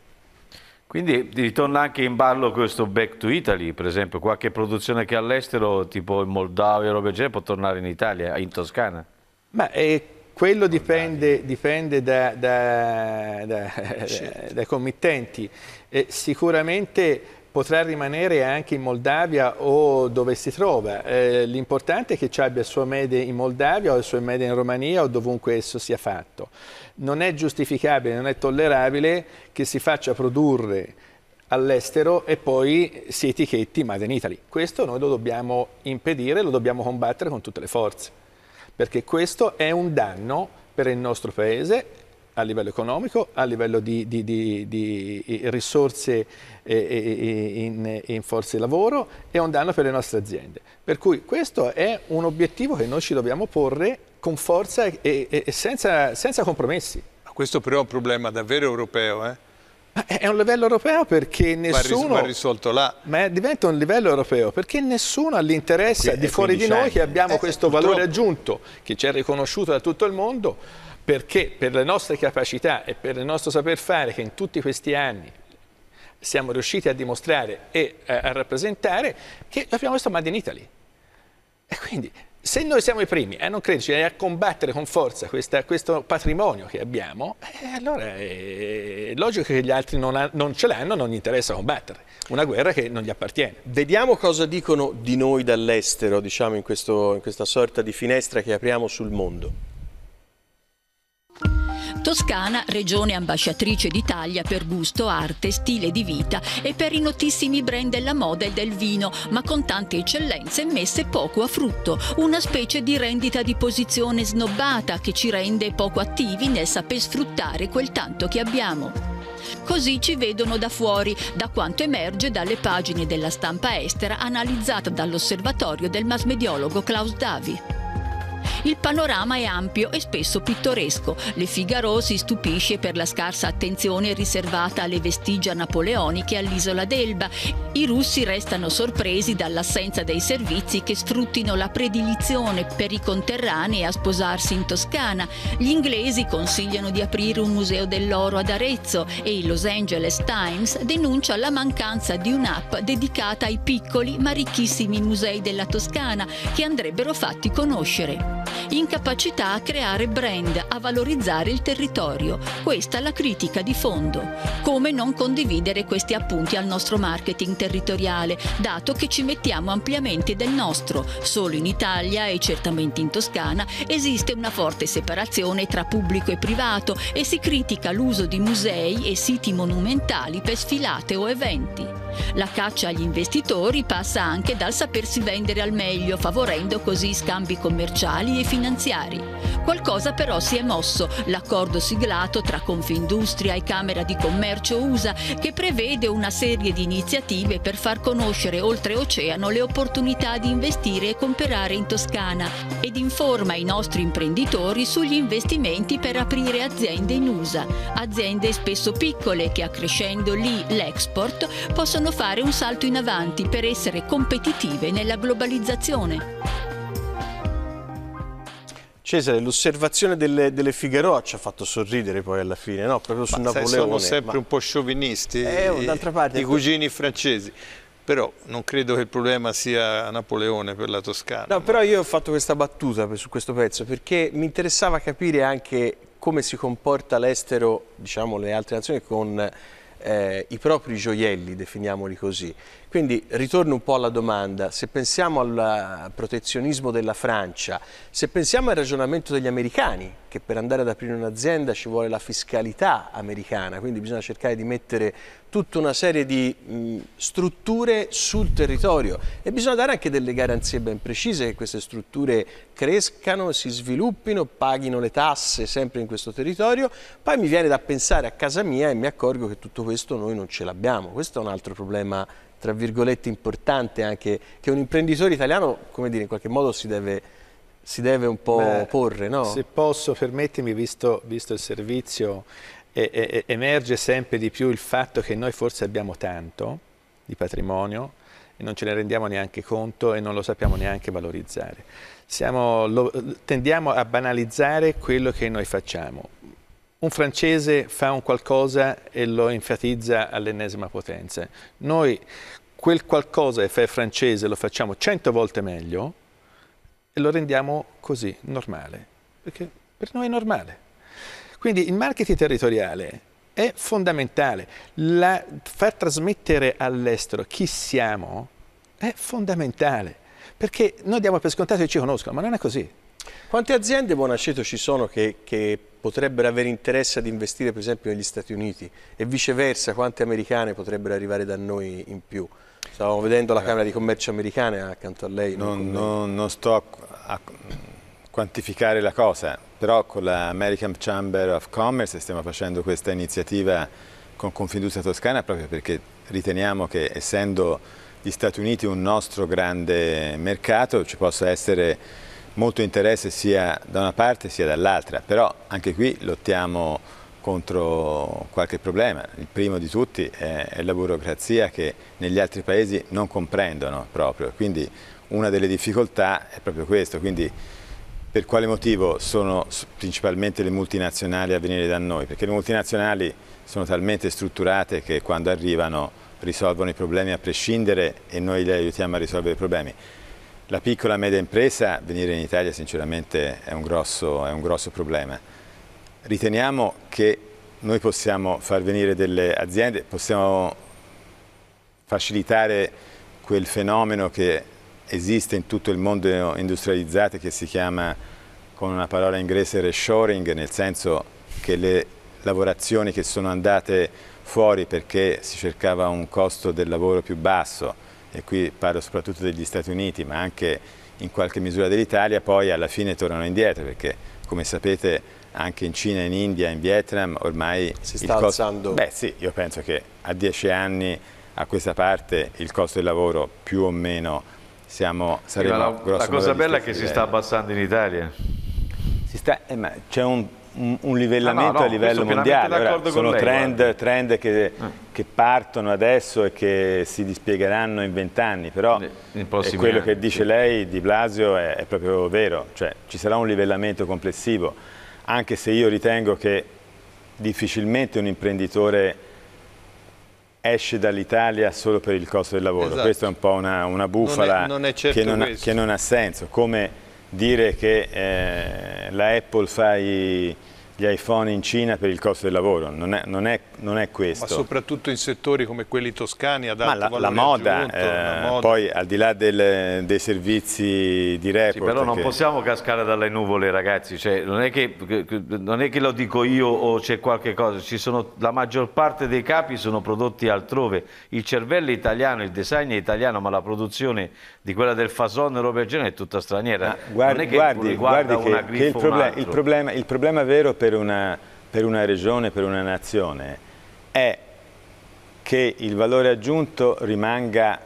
Quindi ritorna anche in ballo questo back to Italy, per esempio, qualche produzione che all'estero, tipo in Moldavia o roba del genere, può tornare in Italia, in Toscana? Ma è quello dipende, dipende da, da, da, eh, certo. dai committenti. E sicuramente potrà rimanere anche in Moldavia o dove si trova. Eh, l'importante è che ci abbia il suo mede in Moldavia o il suo mede in Romania o dovunque esso sia fatto. Non è giustificabile, non è tollerabile che si faccia produrre all'estero e poi si etichetti Made in Italy. Questo noi lo dobbiamo impedire, lo dobbiamo combattere con tutte le forze perché questo è un danno per il nostro Paese a livello economico, a livello di, di, di, di risorse eh, eh, eh, in, in forze lavoro e un danno per le nostre aziende. Per cui questo è un obiettivo che noi ci dobbiamo porre con forza e, e senza, senza, compromessi. Questo però è un problema davvero europeo, eh? È un livello europeo perché nessuno... Va risolto là. Ma diventa un livello europeo perché nessuno ha l'interesse di eh, fuori di noi che abbiamo eh, questo purtroppo. valore aggiunto che ci è riconosciuto da tutto il mondo perché per le nostre capacità e per il nostro saper fare che in tutti questi anni siamo riusciti a dimostrare e eh, a rappresentare che abbiamo questo Made in Italy. E quindi se noi siamo i primi a eh, non crederci e a combattere con forza questa, questo patrimonio che abbiamo, eh, allora eh, è logico che gli altri non, ha, non ce l'hanno, non gli interessa combattere. Una guerra che non gli appartiene. Vediamo cosa dicono di noi dall'estero, diciamo, in, questo, in questa sorta di finestra che apriamo sul mondo. Toscana, regione ambasciatrice d'Italia per gusto, arte, stile di vita e per i notissimi brand della moda e del vino, ma con tante eccellenze messe poco a frutto, una specie di rendita di posizione snobbata che ci rende poco attivi nel saper sfruttare quel tanto che abbiamo. Così ci vedono da fuori, da quanto emerge dalle pagine della stampa estera analizzata dall'osservatorio del masmediologo Klaus Davi. Il panorama è ampio e spesso pittoresco. Le Figaro si stupisce per la scarsa attenzione riservata alle vestigia napoleoniche all'isola d'Elba. I russi restano sorpresi dall'assenza dei servizi che sfruttino la predilizione per i conterranei a sposarsi in Toscana. Gli inglesi consigliano di aprire un museo dell'oro ad Arezzo e il Los Angeles Times denuncia la mancanza di un'app dedicata ai piccoli ma ricchissimi musei della Toscana che andrebbero fatti conoscere incapacità a creare brand, a valorizzare il territorio. Questa è la critica di fondo. Come non condividere questi appunti al nostro marketing territoriale, dato che ci mettiamo ampiamente del nostro. Solo in Italia e certamente in Toscana esiste una forte separazione tra pubblico e privato e si critica l'uso di musei e siti monumentali per sfilate o eventi. La caccia agli investitori passa anche dal sapersi vendere al meglio, favorendo così scambi commerciali e finanziari. Qualcosa però si è mosso, l'accordo siglato tra Confindustria e Camera di Commercio USA che prevede una serie di iniziative per far conoscere oltreoceano le opportunità di investire e comprare in Toscana ed informa i nostri imprenditori sugli investimenti per aprire aziende in USA, aziende spesso piccole che accrescendo lì l'export possono fare un salto in avanti per essere competitive nella globalizzazione. Cesare, l'osservazione delle, delle, Figaro ci ha fatto sorridere poi alla fine, no? Proprio su ma, Napoleone. sono sempre ma... un po' sciovinisti eh, i, oh, parte, i cugini francesi. Però non credo che il problema sia Napoleone per la Toscana. No, ma... però io ho fatto questa battuta su questo pezzo perché mi interessava capire anche come si comporta l'estero, diciamo le altre nazioni, con eh, i propri gioielli, definiamoli così. Quindi ritorno un po' alla domanda, se pensiamo al protezionismo della Francia, se pensiamo al ragionamento degli americani, che per andare ad aprire un'azienda ci vuole la fiscalità americana, quindi bisogna cercare di mettere tutta una serie di mh, strutture sul territorio e bisogna dare anche delle garanzie ben precise che queste strutture crescano, si sviluppino, paghino le tasse sempre in questo territorio, poi mi viene da pensare a casa mia e mi accorgo che tutto questo noi non ce l'abbiamo, questo è un altro problema tra virgolette importante anche che un imprenditore italiano come dire in qualche modo si deve, si deve un po' Beh, porre no? se posso permettermi visto, visto il servizio eh, eh, emerge sempre di più il fatto che noi forse abbiamo tanto di patrimonio e non ce ne rendiamo neanche conto e non lo sappiamo neanche valorizzare Siamo, lo, tendiamo a banalizzare quello che noi facciamo un francese fa un qualcosa e lo enfatizza all'ennesima potenza. Noi quel qualcosa che fa il francese lo facciamo cento volte meglio e lo rendiamo così, normale, perché per noi è normale. Quindi il marketing territoriale è fondamentale, La, far trasmettere all'estero chi siamo è fondamentale, perché noi diamo per scontato che ci conoscono, ma non è così. Quante aziende, Buonaceto, ci sono che, che potrebbero avere interesse ad investire per esempio negli Stati Uniti e viceversa quante americane potrebbero arrivare da noi in più? Stavamo vedendo la Camera di Commercio americana accanto a lei. Non, non, non sto a, a, quantificare la cosa, però con l'American Chamber of Commerce stiamo facendo questa iniziativa con Confindustria Toscana proprio perché riteniamo che essendo gli Stati Uniti un nostro grande mercato ci possa essere molto interesse sia da una parte sia dall'altra, però anche qui lottiamo contro qualche problema. Il primo di tutti è, la burocrazia che negli altri paesi non comprendono proprio, quindi una delle difficoltà è proprio questo, quindi per quale motivo sono principalmente le multinazionali a venire da noi? Perché le multinazionali sono talmente strutturate che quando arrivano risolvono i problemi a prescindere e noi le aiutiamo a risolvere i problemi. La piccola e media impresa, venire in Italia sinceramente è un, grosso, è un grosso problema. Riteniamo che noi possiamo far venire delle aziende, possiamo facilitare quel fenomeno che esiste in tutto il mondo industrializzato che si chiama con una parola inglese reshoring, nel senso che le lavorazioni che sono andate fuori perché si cercava un costo del lavoro più basso, e qui parlo soprattutto degli Stati Uniti ma anche in qualche misura dell'Italia, poi alla fine tornano indietro perché come sapete anche in Cina, in India, in Vietnam ormai... Si sta costo... alzando? Beh sì, io penso che a dieci anni a questa parte il costo del lavoro più o meno siamo, saremo... La, la cosa bella è che si sta abbassando in Italia. Eh, c'è un un, un livellamento no, ah, no, a livello mondiale. Allora, sono lei, trend, trend che, eh. che, partono adesso e che si dispiegheranno in vent'anni, però quello anni, che dice sì. lei di Blasio è, è proprio vero, cioè ci sarà un livellamento complessivo, anche se io ritengo che difficilmente un imprenditore esce dall'Italia solo per il costo del lavoro. Esatto. Questa è un po' una, una bufala non è, non è certo che, non ha, che, non ha, senso. Come dire che eh, la Apple fa i gli iPhone in Cina per il costo del lavoro, non è, non è, non è questo. Ma soprattutto in settori come quelli toscani ad alto la, la moda, aggiunto, eh, moda, poi al di là del, dei servizi di report. Sì, però non che... possiamo cascare dalle nuvole ragazzi, cioè, non, è che, non, è che, lo dico io o c'è qualche cosa, sono, la maggior parte dei capi sono prodotti altrove, il cervello italiano, il design è italiano, ma la produzione di quella del fason e roba del genere è tutta straniera. Ma guardi, guardi, guardi che, che il, problem il, problema, il problema vero per per una, per una regione, per una nazione, è che il valore aggiunto rimanga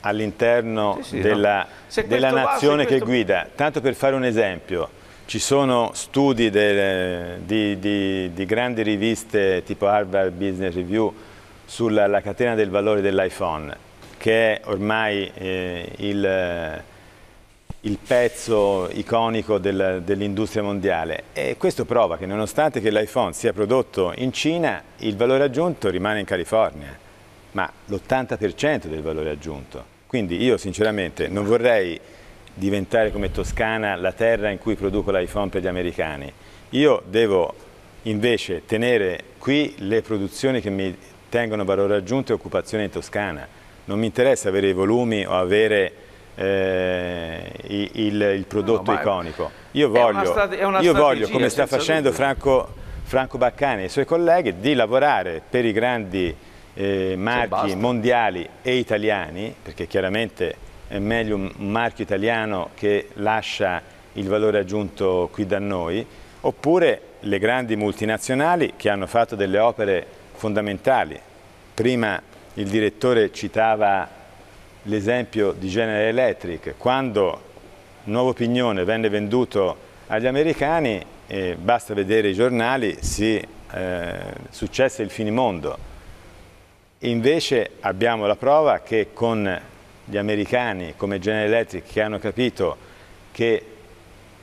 all'interno sì, sì, della, no. della nazione va, questo... che guida. Tanto per fare un esempio, ci sono studi delle, di, di, di, grandi riviste tipo Harvard Business Review sulla catena del valore dell'iPhone, che è ormai eh, il il pezzo iconico del, dell'industria mondiale e questo prova che nonostante che l'iPhone sia prodotto in Cina il valore aggiunto rimane in California ma l'80% del valore aggiunto quindi io sinceramente non vorrei diventare come Toscana la terra in cui produco l'iPhone per gli americani io devo invece tenere qui le produzioni che mi tengono valore aggiunto e occupazione in Toscana non mi interessa avere i volumi o avere eh, il, il, prodotto no, iconico. Io voglio, io voglio come sta facendo Franco, Franco, Baccani e i suoi colleghi, di lavorare per i grandi eh, marchi mondiali e italiani, perché chiaramente è meglio un marchio italiano che lascia il valore aggiunto qui da noi, oppure le grandi multinazionali che hanno fatto delle opere fondamentali. Prima il direttore citava l'esempio di General Electric, quando Nuovo Pignone venne venduto agli americani, eh, basta vedere i giornali, si eh, successe il finimondo. Invece abbiamo la prova che con gli americani come General Electric che hanno capito che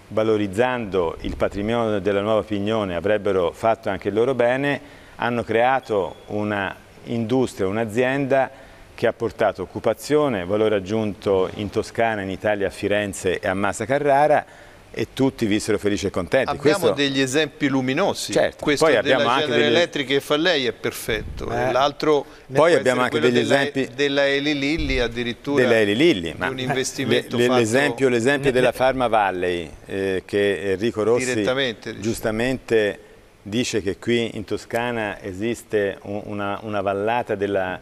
valorizzando il patrimonio della Nuova Pignone avrebbero fatto anche il loro bene, hanno creato un'industria, un'azienda che ha portato occupazione, valore aggiunto in Toscana, in Italia, a Firenze e a Massa Carrara e tutti vissero felici e contenti. Abbiamo Questo... degli esempi luminosi, certo. questo poi abbiamo anche degli... elettrica che fa lei è perfetto, eh. l'altro poi abbiamo anche degli della, esempi della Eli Lilli addirittura della Eli Lilli, ma un investimento l'esempio, fatto... della Pharma Valley eh, che Enrico Rossi diciamo. giustamente dice che qui in Toscana esiste una, una vallata della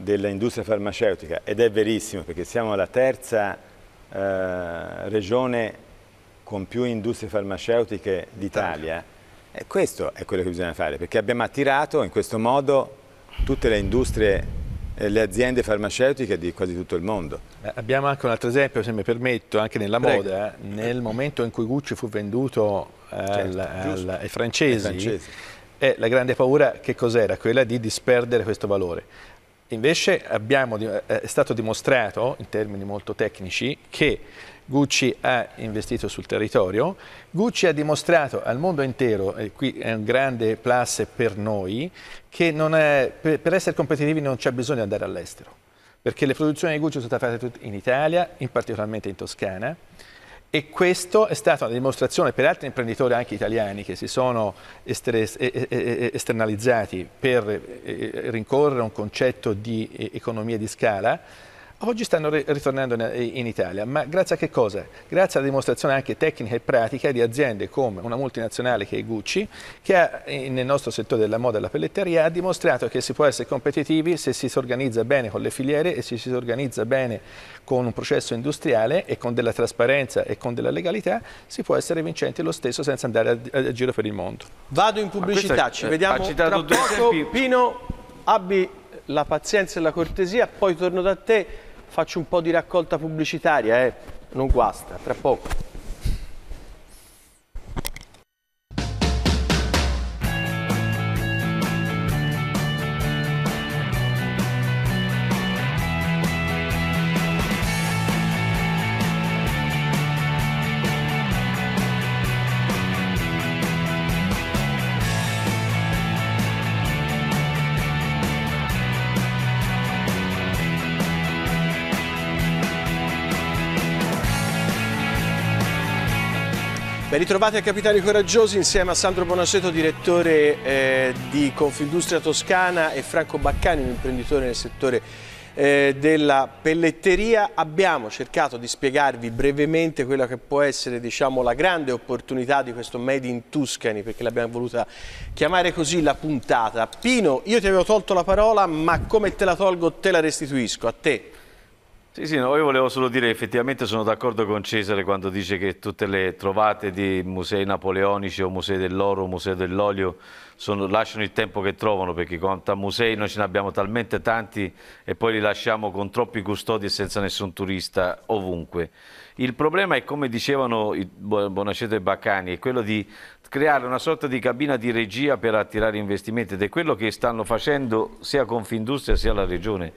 dell'industria farmaceutica ed è verissimo perché siamo la terza eh, regione con più industrie farmaceutiche d'Italia e questo è quello che bisogna fare perché abbiamo attirato in questo modo tutte le industrie le aziende farmaceutiche di quasi tutto il mondo. Eh, abbiamo anche un altro esempio, se mi permetto, anche nella Prego. moda, eh. nel momento in cui Gucci fu venduto al, certo, al, ai francesi, ai francesi. Eh, la grande paura che cos'era? Quella di disperdere questo valore. Invece abbiamo, eh, è stato dimostrato, in termini molto tecnici, che Gucci ha investito sul territorio, Gucci ha dimostrato al mondo intero, e qui è un grande plus per noi, che è, per essere competitivi non c'è bisogno di andare all'estero, perché le produzioni di Gucci sono state fatte in Italia, in particolarmente in Toscana, e questo è stata una dimostrazione per altri imprenditori anche italiani che si sono esternalizzati per eh, eh, rincorrere un concetto di eh, economia di scala Oggi stanno ritornando eh, in Italia, ma grazie a che cosa? Grazie alla dimostrazione anche tecnica e pratica di aziende come una multinazionale che è Gucci, che ha, eh, nel nostro settore della moda e della pelletteria ha dimostrato che si può essere competitivi se si organizza bene con le filiere e se si organizza bene con un processo industriale e con della trasparenza e con della legalità, si può essere vincenti lo stesso senza andare a, a giro per il mondo. Vado in pubblicità, ci eh, vediamo tra poco. Pino, abbi la pazienza e la cortesia, poi torno da te faccio un po' di raccolta pubblicitaria, eh. non guasta, tra poco. ritrovati a Capitani Coraggiosi insieme a Sandro Bonaceto, direttore eh, di Confindustria Toscana e Franco Baccani, un imprenditore nel settore eh, della pelletteria. Abbiamo cercato di spiegarvi brevemente quella che può essere diciamo, la grande opportunità di questo Made in Tuscany, perché l'abbiamo voluta chiamare così la puntata. Pino, io ti avevo tolto la parola, ma come te la tolgo te la restituisco, a te. Sì, sì, no, io volevo solo dire che effettivamente sono d'accordo con Cesare quando dice che tutte le trovate di musei napoleonici o musei dell'oro o musei dell'olio sono, lasciano il tempo che trovano perché quanto a musei noi ce ne abbiamo talmente tanti e poi li lasciamo con troppi custodi e senza nessun turista ovunque. Il problema è come dicevano Bonaceto e Baccani, è quello di creare una sorta di cabina di regia per attirare investimenti ed è quello che stanno facendo sia Confindustria sia la Regione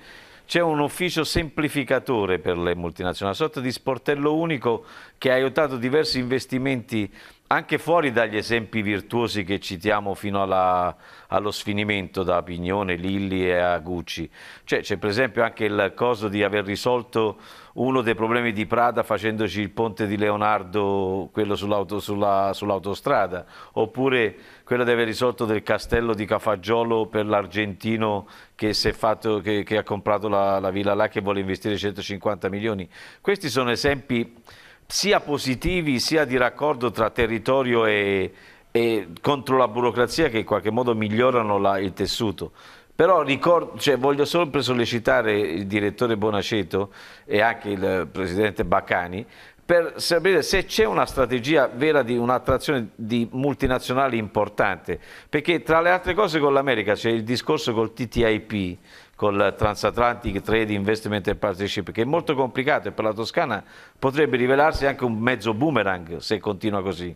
c'è un ufficio semplificatore per le multinazionali, una sorta di sportello unico che ha aiutato diversi investimenti anche fuori dagli esempi virtuosi che citiamo fino alla, allo sfinimento da Pignone, Lilli e a Gucci. Cioè, c'è per esempio anche il coso di aver risolto uno dei problemi di Prada facendoci il ponte di Leonardo, quello sull'autostrada, sull sull oppure quello di aver risolto del castello di Cafaggiolo per l'argentino che, che, che, ha comprato la, la villa là che vuole investire 150 milioni. Questi sono esempi sia positivi sia di raccordo tra territorio e, e contro la burocrazia che in qualche modo migliorano la, il tessuto. Però ricordo, cioè, voglio sempre sollecitare il direttore Bonaceto e anche il presidente Baccani per sapere se c'è una strategia vera di un'attrazione di multinazionali importante, perché tra le altre cose con l'America c'è il discorso col TTIP, col Transatlantic Trade Investment Partnership, che è molto complicato e per la Toscana potrebbe rivelarsi anche un mezzo boomerang se continua così.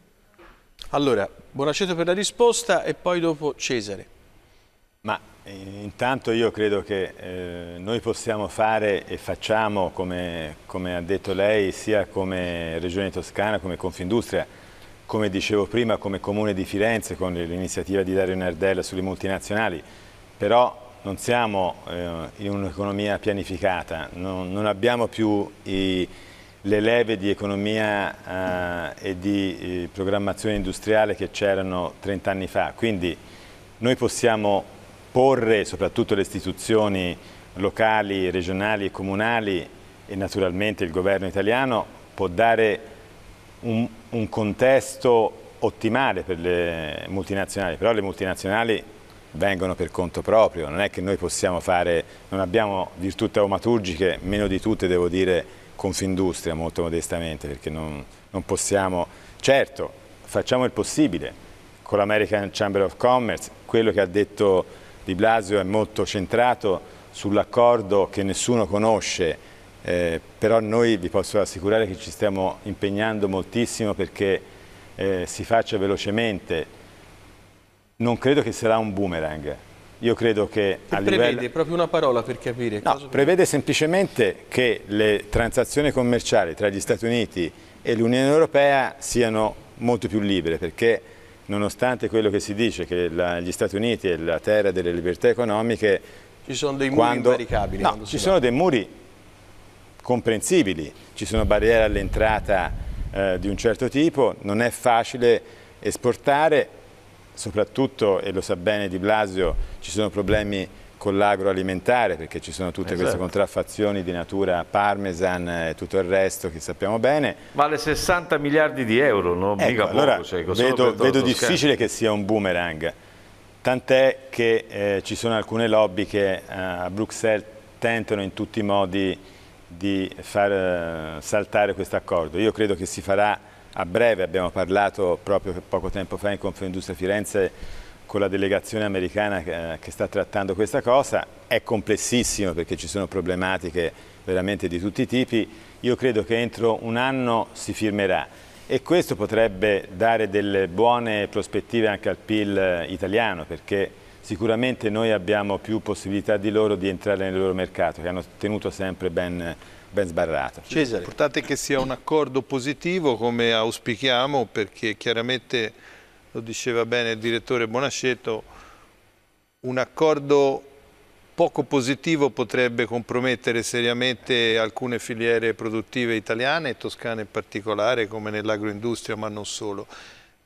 Allora, buonasera per la risposta e poi dopo Cesare. Ma eh, intanto io credo che eh, noi possiamo fare e facciamo, come, come ha detto lei, sia come Regione Toscana, come Confindustria, come dicevo prima, come Comune di Firenze con l'iniziativa di Dario Nardella sulle multinazionali, però non siamo eh, in un'economia pianificata, non, abbiamo più le leve di economia eh, e di eh, programmazione industriale che c'erano 30 anni fa, quindi noi possiamo porre, soprattutto le istituzioni locali, regionali e comunali e naturalmente il governo italiano può dare un, un contesto ottimale per le multinazionali, però le multinazionali vengono per conto proprio, non è che noi possiamo fare, non abbiamo virtù taumaturgiche, meno di tutte devo dire Confindustria molto modestamente perché non, non possiamo, certo facciamo il possibile con l'American Chamber of Commerce, quello che ha detto Di Blasio è molto centrato sull'accordo che nessuno conosce, eh, però noi vi posso assicurare che ci stiamo impegnando moltissimo perché eh, si faccia velocemente, non credo che sarà un boomerang. Io credo che... che prevede livello... proprio una parola per capire. No, cosa... prevede semplicemente che le transazioni commerciali tra gli Stati Uniti e l'Unione Europea siano molto più libere perché nonostante quello che si dice che la, gli Stati Uniti è la terra delle libertà economiche ci sono dei muri quando... no, ci sono dei muri comprensibili ci sono barriere all'entrata eh, di un certo tipo non è facile esportare soprattutto, e lo sa bene Di Blasio, ci sono problemi con l'agroalimentare perché ci sono tutte esatto. queste contraffazioni di natura parmesan e tutto il resto che sappiamo bene. Vale 60 miliardi di euro, non ecco, mica poco. Allora, cioè, vedo, vedo difficile che sia un boomerang, tant'è che eh, ci sono alcune lobby che eh, a Bruxelles tentano in tutti i modi di far eh, saltare questo accordo. Io credo che si farà a breve, abbiamo parlato proprio poco tempo fa in Confindustria Firenze con la delegazione americana eh, che, sta trattando questa cosa, è complessissimo perché ci sono problematiche veramente di tutti i tipi, io credo che entro un anno si firmerà e questo potrebbe dare delle buone prospettive anche al PIL eh, italiano perché sicuramente noi abbiamo più possibilità di loro di entrare nel loro mercato che hanno tenuto sempre ben ben sbarrato. Cesare. L'importante è che sia un accordo positivo come auspichiamo perché chiaramente, lo diceva bene il direttore Bonascetto, un accordo poco positivo potrebbe compromettere seriamente alcune filiere produttive italiane e toscane in particolare come nell'agroindustria ma non solo.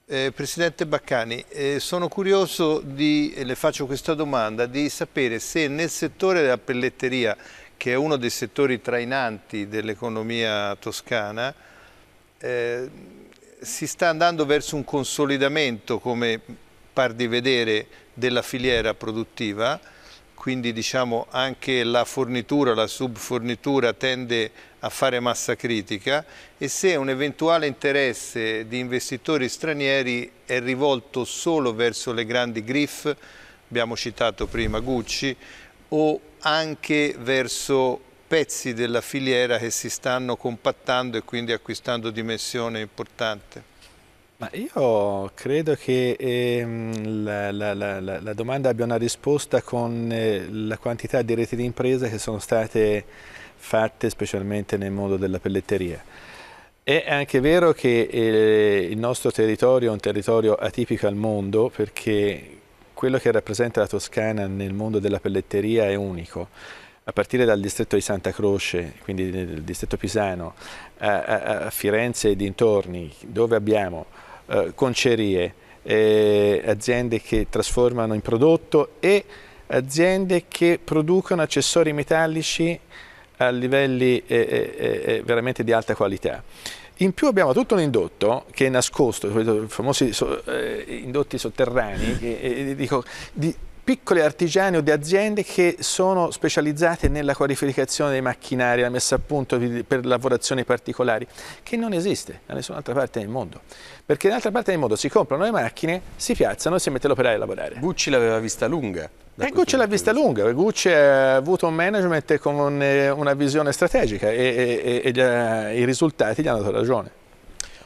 Eh, Presidente Baccani, eh, sono curioso di, e le faccio questa domanda, di sapere se nel settore della pelletteria che è uno dei settori trainanti dell'economia toscana, eh, si sta andando verso un consolidamento, come par di vedere, della filiera produttiva, quindi diciamo anche la fornitura, la subfornitura tende a fare massa critica e se un eventuale interesse di investitori stranieri è rivolto solo verso le grandi griff, abbiamo citato prima Gucci, o anche verso pezzi della filiera che si stanno compattando e quindi acquistando dimensione importante? Ma io credo che ehm, la, la, la, la, domanda abbia una risposta con eh, la quantità di reti di imprese che sono state fatte specialmente nel mondo della pelletteria. È anche vero che eh, il nostro territorio è un territorio atipico al mondo perché quello che rappresenta la Toscana nel mondo della pelletteria è unico. A partire dal distretto di Santa Croce, quindi del distretto pisano, a, a, a Firenze e dintorni, dove abbiamo eh, concerie, eh, aziende che trasformano in prodotto e aziende che producono accessori metallici a livelli eh, eh, eh, eh veramente di alta qualità. In più abbiamo tutto un indotto che è nascosto, i famosi eh, indotti sotterranei, che, e, eh, dico, di, piccoli artigiani o di aziende che sono specializzate nella qualificazione dei macchinari, la messa a punto per lavorazioni particolari, che non esiste da nessun'altra parte del mondo. Perché da un'altra parte del mondo si comprano le macchine, si piazzano e si mette l'operaio a lavorare. Gucci l'aveva vista lunga. E Gucci l'ha vista lunga, Gucci ha avuto un management con eh, una visione strategica e, e, e, e eh, i risultati gli hanno dato ragione.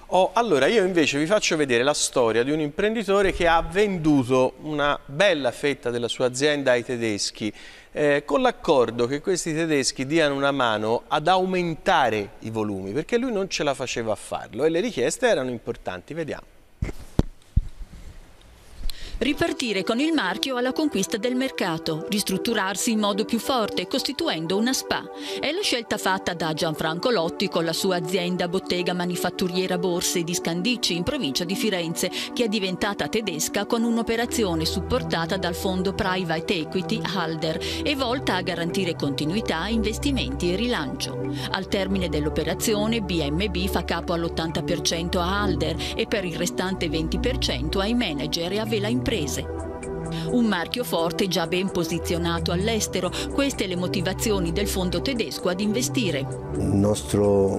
Oh, allora io invece vi faccio vedere la storia di un imprenditore che ha venduto una bella fetta della sua azienda ai tedeschi eh, con l'accordo che questi tedeschi diano una mano ad aumentare i volumi perché lui non ce la faceva a farlo e le richieste erano importanti, vediamo. Ripartire con il marchio alla conquista del mercato, ristrutturarsi in modo più forte costituendo una SPA. È la scelta fatta da Gianfranco Lotti con la sua azienda bottega manifatturiera borse di Scandici in provincia di Firenze, che è diventata tedesca con un'operazione supportata dal fondo private equity Halder e volta a garantire continuità, investimenti e rilancio. Al termine dell'operazione BMB fa capo all'80% a Halder e per il restante 20% ai manager e a Vela Impresa imprese. Un marchio forte già ben posizionato all'estero, queste le motivazioni del fondo tedesco ad investire. Il nostro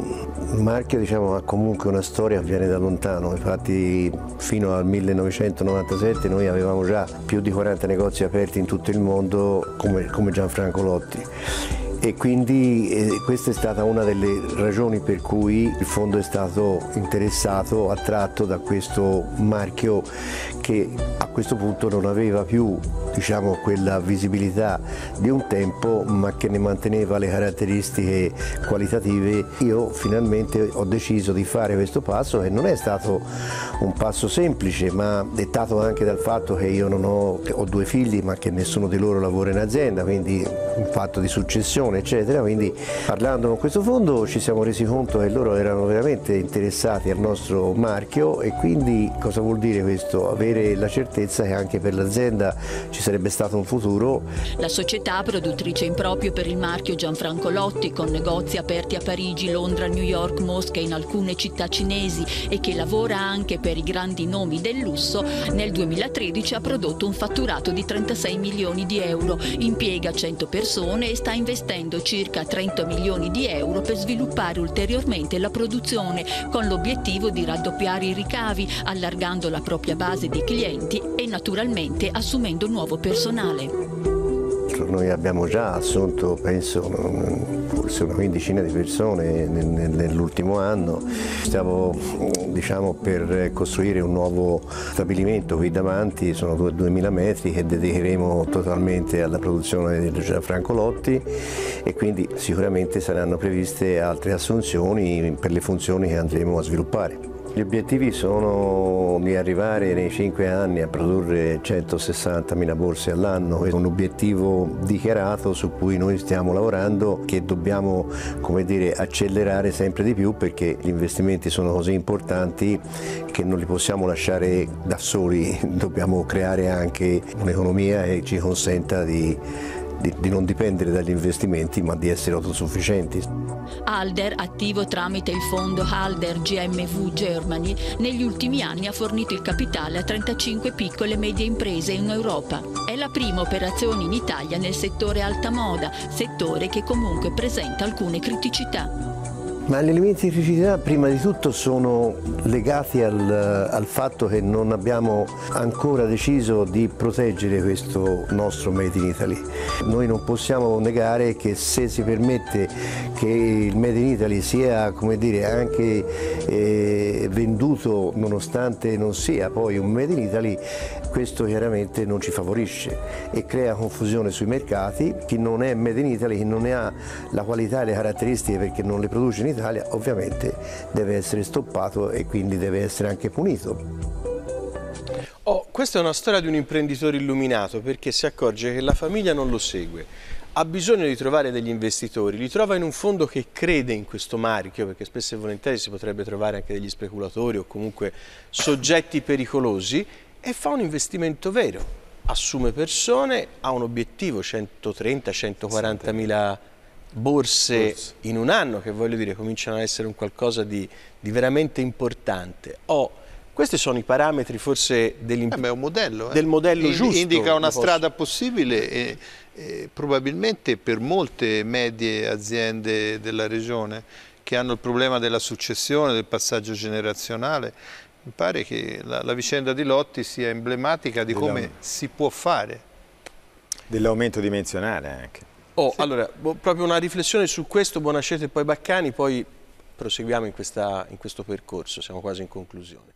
marchio diciamo, ha comunque una storia che viene da lontano, infatti fino al 1997 noi avevamo già più di 40 negozi aperti in tutto il mondo come, come Gianfranco Lotti e quindi eh, questa è stata una delle ragioni per cui il fondo è stato interessato, attratto da questo marchio che a questo punto non aveva più diciamo, quella visibilità di un tempo ma che ne manteneva le caratteristiche qualitative. Io finalmente ho deciso di fare questo passo e non è stato un passo semplice ma dettato anche dal fatto che io non ho, ho due figli ma che nessuno di loro lavora in azienda quindi un fatto di successione eccetera quindi parlando con questo fondo ci siamo resi conto che loro erano veramente interessati al nostro marchio e quindi cosa vuol dire questo? Avere avere la certezza che anche per l'azienda ci sarebbe stato un futuro. La società produttrice in proprio per il marchio Gianfranco Lotti con negozi aperti a Parigi, Londra, New York, Mosca e in alcune città cinesi e che lavora anche per i grandi nomi del lusso, nel 2013 ha prodotto un fatturato di 36 milioni di euro, impiega 100 persone e sta investendo circa 30 milioni di euro per sviluppare ulteriormente la produzione con l'obiettivo di raddoppiare i ricavi allargando la propria base di clienti e naturalmente assumendo nuovo personale. Noi abbiamo già assunto, penso, forse una quindicina di persone nell'ultimo anno. Stiamo diciamo, per costruire un nuovo stabilimento qui davanti, sono 2.000 metri che dedicheremo totalmente alla produzione del Gianfranco Lotti e quindi sicuramente saranno previste altre assunzioni per le funzioni che andremo a sviluppare. Gli obiettivi sono di arrivare nei 5 anni a produrre 160.000 borse all'anno, è un obiettivo dichiarato su cui noi stiamo lavorando che dobbiamo dire, accelerare sempre di più perché gli investimenti sono così importanti che non li possiamo lasciare da soli, dobbiamo creare anche un'economia che ci consenta di di, di non dipendere dagli investimenti ma di essere autosufficienti. Alder, attivo tramite il fondo Alder GMV Germany, negli ultimi anni ha fornito il capitale a 35 piccole e medie imprese in Europa. È la prima operazione in Italia nel settore alta moda, settore che comunque presenta alcune criticità. Ma gli elementi di criticità prima di tutto sono legati al, al, fatto che non abbiamo ancora deciso di proteggere questo nostro Made in Italy. Noi non possiamo negare che se si permette che il Made in Italy sia dire, anche eh, venduto nonostante non sia poi un Made in Italy, questo chiaramente non ci favorisce e crea confusione sui mercati. Chi non è Made in Italy, chi non ne ha la qualità e le caratteristiche perché non le produce in Italia, d'Italia ovviamente deve essere stoppato e quindi deve essere anche punito. Oh, questa è una storia di un imprenditore illuminato perché si accorge che la famiglia non lo segue, ha bisogno di trovare degli investitori, li trova in un fondo che crede in questo marchio, perché spesso e volentieri si potrebbe trovare anche degli speculatori o comunque soggetti pericolosi, e fa un investimento vero. Assume persone, ha un obiettivo 130-140 mila borse, borse, in un anno, che voglio dire cominciano a essere un qualcosa di, di veramente importante, o oh, questi sono i parametri forse eh modello, eh. del modello giusto. Indica una strada possibile e, e probabilmente per molte medie aziende della regione che hanno il problema della successione, del passaggio generazionale, mi pare che la, la vicenda di Lotti sia emblematica di come si può fare. Dell'aumento dimensionale anche. Oh, sì. allora, boh, proprio una riflessione su questo, Buonascete e poi Baccani, poi proseguiamo in, questa, in questo percorso, siamo quasi in conclusione.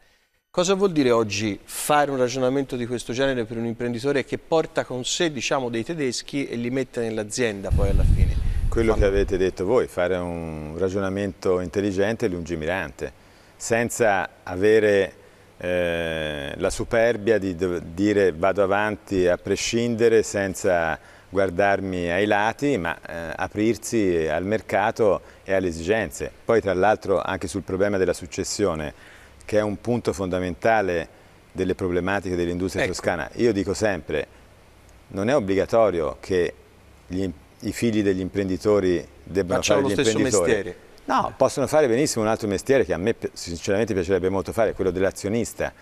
Cosa vuol dire oggi fare un ragionamento di questo genere per un imprenditore che porta con sé diciamo, dei tedeschi e li mette nell'azienda poi alla fine? Quello Quando... che avete detto voi, fare un ragionamento intelligente e lungimirante, senza avere eh, la superbia di dire vado avanti a prescindere senza guardarmi ai lati, ma eh, aprirsi al mercato e alle esigenze. Poi tra l'altro anche sul problema della successione, che è un punto fondamentale delle problematiche dell'industria ecco. toscana. Io dico sempre, non è obbligatorio che gli, i figli degli imprenditori debbano fare gli imprenditori. mestiere. No, possono fare benissimo un altro mestiere che a me sinceramente piacerebbe molto fare, quello dell'azionista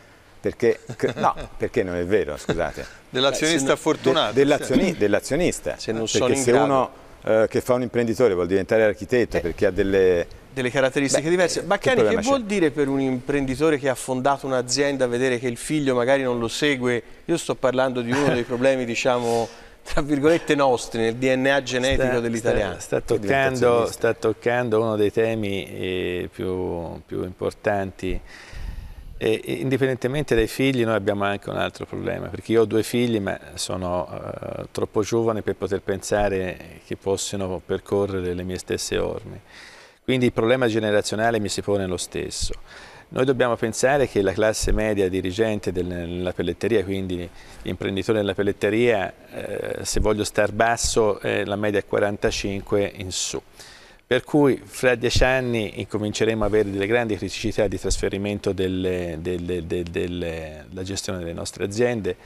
perché, no, perché non è vero, scusate. Dell'azionista eh, fortunato. De, dell'azionista. se non perché sono se uno eh, che fa un imprenditore vuol diventare architetto eh. perché ha delle delle caratteristiche Beh, diverse. Eh, Baccani, che, che vuol dire per un imprenditore che ha fondato un'azienda vedere che il figlio magari non lo segue? Io sto parlando di uno dei problemi, diciamo, tra virgolette nostri, nel DNA genetico dell'italiano. Sta, sta, sta, toccando uno dei temi eh, più, più importanti e, indipendentemente dai figli noi abbiamo anche un altro problema, perché io ho due figli ma sono uh, troppo giovane per poter pensare che possano percorrere le mie stesse orme. Quindi il problema generazionale mi si pone lo stesso. Noi dobbiamo pensare che la classe media dirigente della pelletteria, quindi l'imprenditore della pelletteria, eh, se voglio star basso, eh, la media è 45 in su per cui fra dieci anni incominceremo a avere delle grandi criticità di trasferimento delle, delle, delle, della gestione delle nostre aziende,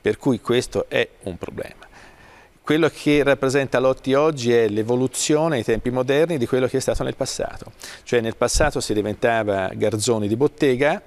per cui questo è un problema. Quello che rappresenta Lotti oggi è l'evoluzione ai tempi moderni di quello che è stato nel passato, cioè nel passato si diventava garzoni di bottega,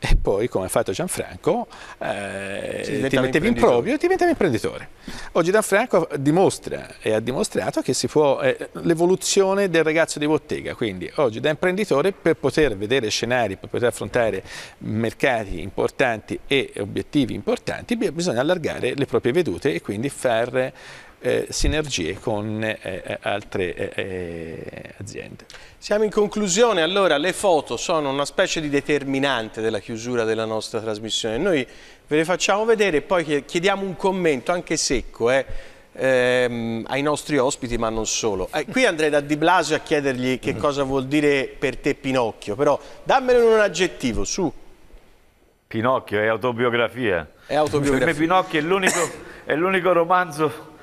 e poi, come ha fatto Gianfranco, eh, ti mettevi in proprio e diventavi imprenditore. Oggi Gianfranco dimostra e ha dimostrato che si può eh, l'evoluzione del ragazzo di bottega, quindi oggi da imprenditore per poter vedere scenari, per poter affrontare mercati importanti e obiettivi importanti, bisogna allargare le proprie vedute e quindi far eh, sinergie con eh, eh altre eh, eh, aziende. Siamo in conclusione, allora le foto sono una specie di determinante della chiusura della nostra trasmissione. Noi ve le facciamo vedere e poi chiediamo un commento, anche secco, eh, ehm, ai nostri ospiti, ma non solo. qui andrei da Di Blasio a chiedergli che mm. cosa vuol dire per te Pinocchio, però dammelo in un aggettivo, su. Pinocchio è autobiografia. È autobiografia. Per me Pinocchio è l'unico romanzo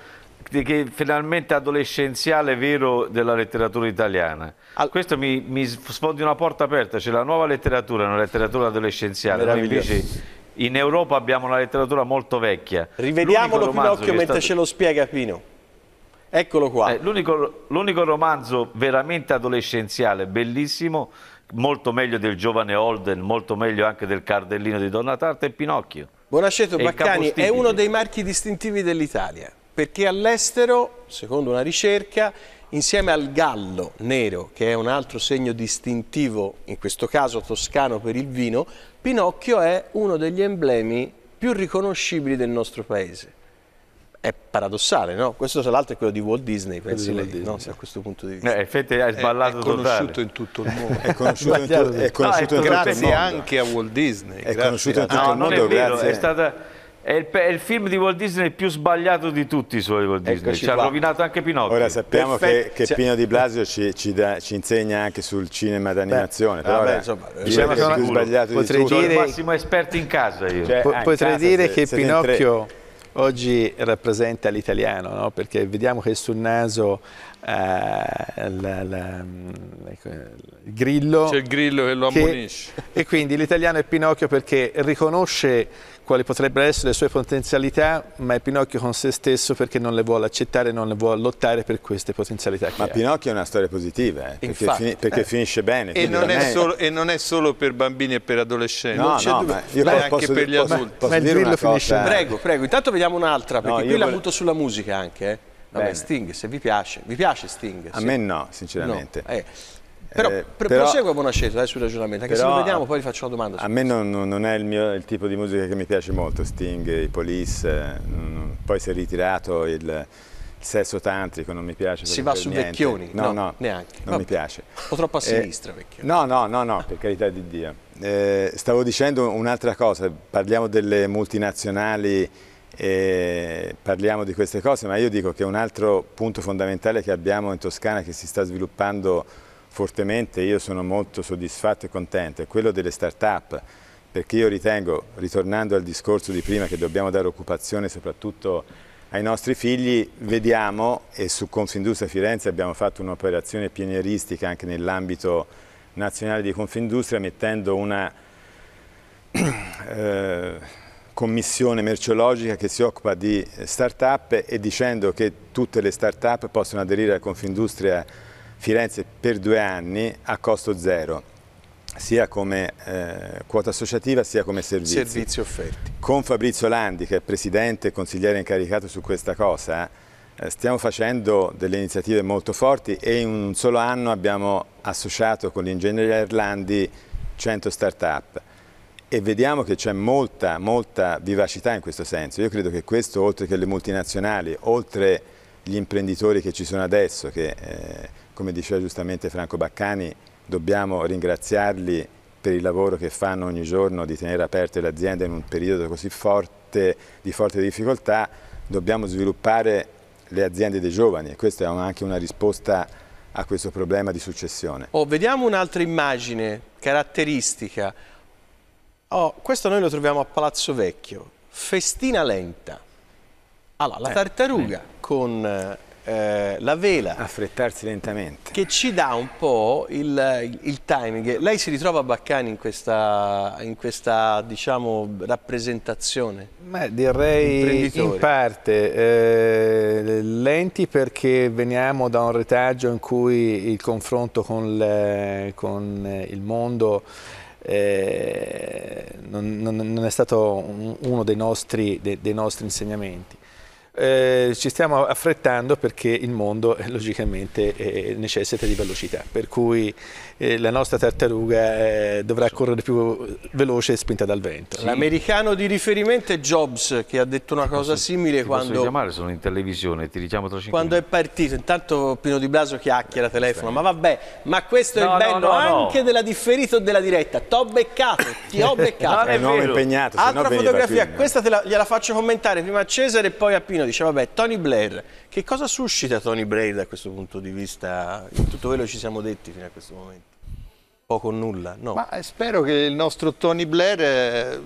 che finalmente adolescenziale vero della letteratura italiana. All... Questo mi, mi sfondi una porta aperta, c'è la nuova letteratura, una letteratura adolescenziale. Noi invece in Europa abbiamo una letteratura molto vecchia. Rivediamolo Pinocchio mentre stato... ce lo spiega Pino. Eccolo qua. Eh, l'unico, romanzo veramente adolescenziale, bellissimo, molto meglio del giovane Holden, molto meglio anche del Cardellino di Donatarte, è Pinocchio. Buonascetto Baccani, è uno dei marchi distintivi dell'Italia perché all'estero, secondo una ricerca, insieme al gallo nero, che è un altro segno distintivo, in questo caso toscano per il vino, Pinocchio è uno degli emblemi più riconoscibili del nostro paese. È paradossale, no? Questo tra l'altro è quello di Walt Disney, pensi lei, Disney. No? a questo punto di vista. Eh, effetti hai sballato è, è conosciuto totale. in tutto il mondo. È conosciuto in, tu, ah, è conosciuto no, è in tutto il mondo. Grazie anche a Walt Disney. È grazie. conosciuto in tutto no, il mondo, è vero, grazie. È stata è il, è il, film di Walt Disney più sbagliato di tutti i suoi Walt Disney, Eccoci ci qua. ha rovinato anche Pinocchio. Ora sappiamo Perfetto. che, che cioè- Pino Di Blasio ci, ci, da, ci, insegna anche sul cinema d'animazione, ah, però vabbè, insomma, diciamo che è il più sbagliato di tutti. Dire... Sono il massimo esperto in casa io. Cioè, eh, po ah, potrei casa dire se, che se Pinocchio oggi rappresenta l'italiano, no? perché vediamo che sul naso eh, la, mm, ecco, il grillo. C'è il grillo che lo ammonisce. e quindi l'italiano è Pinocchio perché riconosce quali potrebbero essere le sue potenzialità, ma è Pinocchio con se stesso perché non le vuole accettare, non le vuole lottare per queste potenzialità. ma ha. Pinocchio è una storia positiva, eh, perché, fini, perché eh. finisce bene. E non, è solo, e non, è solo, per bambini e per adolescenti, no, no, ma io ma posso, anche per gli adulti. Posso ma il grillo finisce bene. Prego, prego, intanto vediamo un'altra, perché no, qui la butto sulla musica anche. Eh. Vabbè, Bene. Sting, se vi piace. Vi piace Sting? A se... me no, sinceramente. No. Eh. Però, eh, però prosegue Bonaceto eh, sul ragionamento, anche però, se lo vediamo poi vi faccio una domanda. A me non, non è il, mio, il, tipo di musica che mi piace molto, Sting, i Police, eh, poi si è ritirato il, il, sesso tantrico, non mi piace. Si va su niente. Vecchioni? No, no, no neanche. Non Vabbè. mi piace. Un po' troppo a eh, sinistra Vecchioni. No, no, no, no, per carità di Dio. Eh, stavo dicendo un'altra cosa, parliamo delle multinazionali e parliamo di queste cose, ma io dico che un altro punto fondamentale che abbiamo in Toscana che si sta sviluppando fortemente, io sono molto soddisfatto e contento, è quello delle start-up, perché io ritengo, ritornando al discorso di prima, che dobbiamo dare occupazione soprattutto ai nostri figli, vediamo, e su Confindustria Firenze abbiamo fatto un'operazione pionieristica anche nell'ambito nazionale di Confindustria, mettendo una... Eh, commissione merceologica che si occupa di eh, start-up e dicendo che tutte le start-up possono aderire a Confindustria Firenze per due anni a costo zero, sia come eh, quota associativa sia come servizi. Servizi offerti. Con Fabrizio Landi, che è presidente e consigliere incaricato su questa cosa, eh, stiamo facendo delle iniziative molto forti e in un solo anno abbiamo associato con l'ingegneria Landi 100 start-up e vediamo che c'è molta, molta vivacità in questo senso. Io credo che questo, oltre che le multinazionali, oltre gli imprenditori che ci sono adesso, che eh, come diceva giustamente Franco Baccani, dobbiamo ringraziarli per il lavoro che fanno ogni giorno di tenere aperte le aziende in un periodo così forte, di forte difficoltà, dobbiamo sviluppare le aziende dei giovani e questa è anche una risposta a questo problema di successione. Oh, vediamo un'altra immagine caratteristica Oh, questo noi lo troviamo a Palazzo Vecchio, festina lenta. Allora, la eh, tartaruga eh. con eh, la vela. Affrettarsi lentamente. Che ci dà un po' il, il timing. Lei si ritrova a Baccani in questa, in questa diciamo, rappresentazione? Ma direi in parte. Eh, lenti perché veniamo da un retaggio in cui il confronto con, le, con il mondo eh, non, non, non, è stato uno dei nostri, de, dei nostri insegnamenti. Eh, ci stiamo affrettando perché il mondo eh, logicamente eh, necessita di velocità, per cui eh, la nostra tartaruga eh, dovrà correre più veloce e spinta dal vento. Sì. L'americano di riferimento è Jobs che ha detto una cosa posso, simile quando... chiamare, sono in televisione, ti richiamo tra 5 Quando minuti. è partito, intanto Pino Di Blasio chiacchiera telefono, ma vabbè, ma questo no, è il bello no, no, anche della differita o della diretta, t'ho beccato, ti ho beccato. è vero. impegnato, Altra fotografia, questa la, gliela faccio commentare prima a Cesare e poi a Pino, dice vabbè, Tony Blair che cosa suscita Tony Bray da questo punto di vista? In tutto quello che ci siamo detti fino a questo momento. Poco o nulla, no? Ma eh, spero che il nostro Tony Blair eh,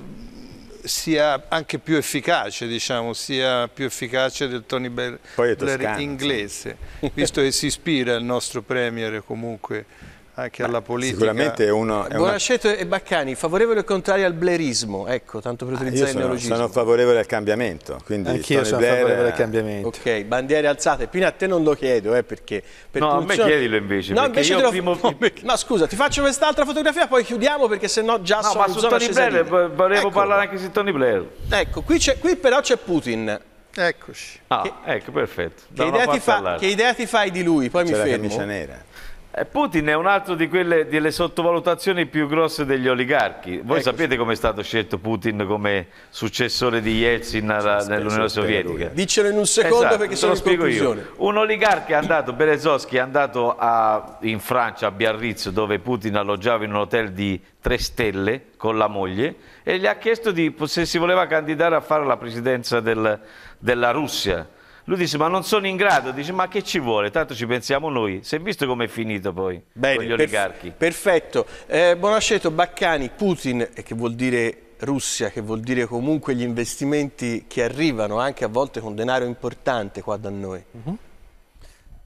sia anche più efficace, diciamo, sia più efficace del Tony Blair, Blair inglese, visto che si ispira al nostro Premier comunque anche alla politica. Sicuramente è uno... È Buonascetto una... e Baccani, favorevoli o contrari al blerismo, ecco, tanto per ah, utilizzare ah, il neologismo. sono favorevole al cambiamento, Anch'io sono Blair... favorevole al cambiamento. Ok, bandiere alzate, Pina a te non lo chiedo, eh, perché... Per no, pulsione... a me chiedilo invece, no, invece io primo... no, me... scusa, ti faccio quest'altra fotografia, poi chiudiamo perché sennò già no, sono in zona Tony Blair, volevo ecco. parlare anche su Tony Blair. Ecco, qui, qui però c'è Putin, Eccoci. Ah, che, ecco, perfetto. Che idea, fa, che idea, ti fai di lui? Poi mi fermo. la camicia nera. Eh, Putin è un altro di quelle delle sottovalutazioni più grosse degli oligarchi. Voi ecco sapete sì. come è stato scelto Putin come successore di Yeltsin nell'Unione Sovietica? Dicelo in un secondo esatto, perché sono lo conclusione. io. Un oligarca è andato, Berezovsky è andato a, in Francia, a Biarritz, dove Putin alloggiava in un hotel di tre stelle con la moglie e gli ha chiesto di, se si voleva candidare a fare la presidenza del, della Russia lui disse: Ma non sono in grado. Dice: Ma che ci vuole? Tanto ci pensiamo noi. Si è visto com'è finito poi Bene, con gli oligarchi. perfetto. Eh, Bonasceto, Baccani, Putin, che vuol dire Russia, che vuol dire comunque gli investimenti che arrivano anche a volte con denaro importante qua da noi. Mm -hmm.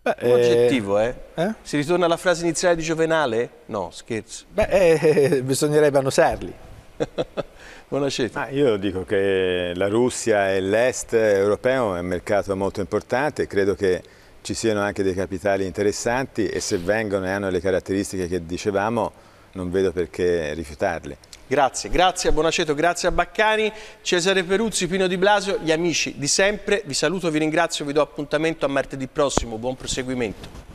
Beh, un eh, oggettivo, eh. eh? Si ritorna alla frase iniziale di Giovenale? No, scherzo. Beh, eh, bisognerebbe annusarli. buona Ah, io dico che la Russia e l'est europeo è un mercato molto importante, credo che ci siano anche dei capitali interessanti e se vengono e hanno le caratteristiche che dicevamo non vedo perché rifiutarle. Grazie, grazie a Bonaceto, grazie a Baccani, Cesare Peruzzi, Pino Di Blasio, gli amici di sempre, vi saluto, vi ringrazio, vi do appuntamento a martedì prossimo, buon proseguimento.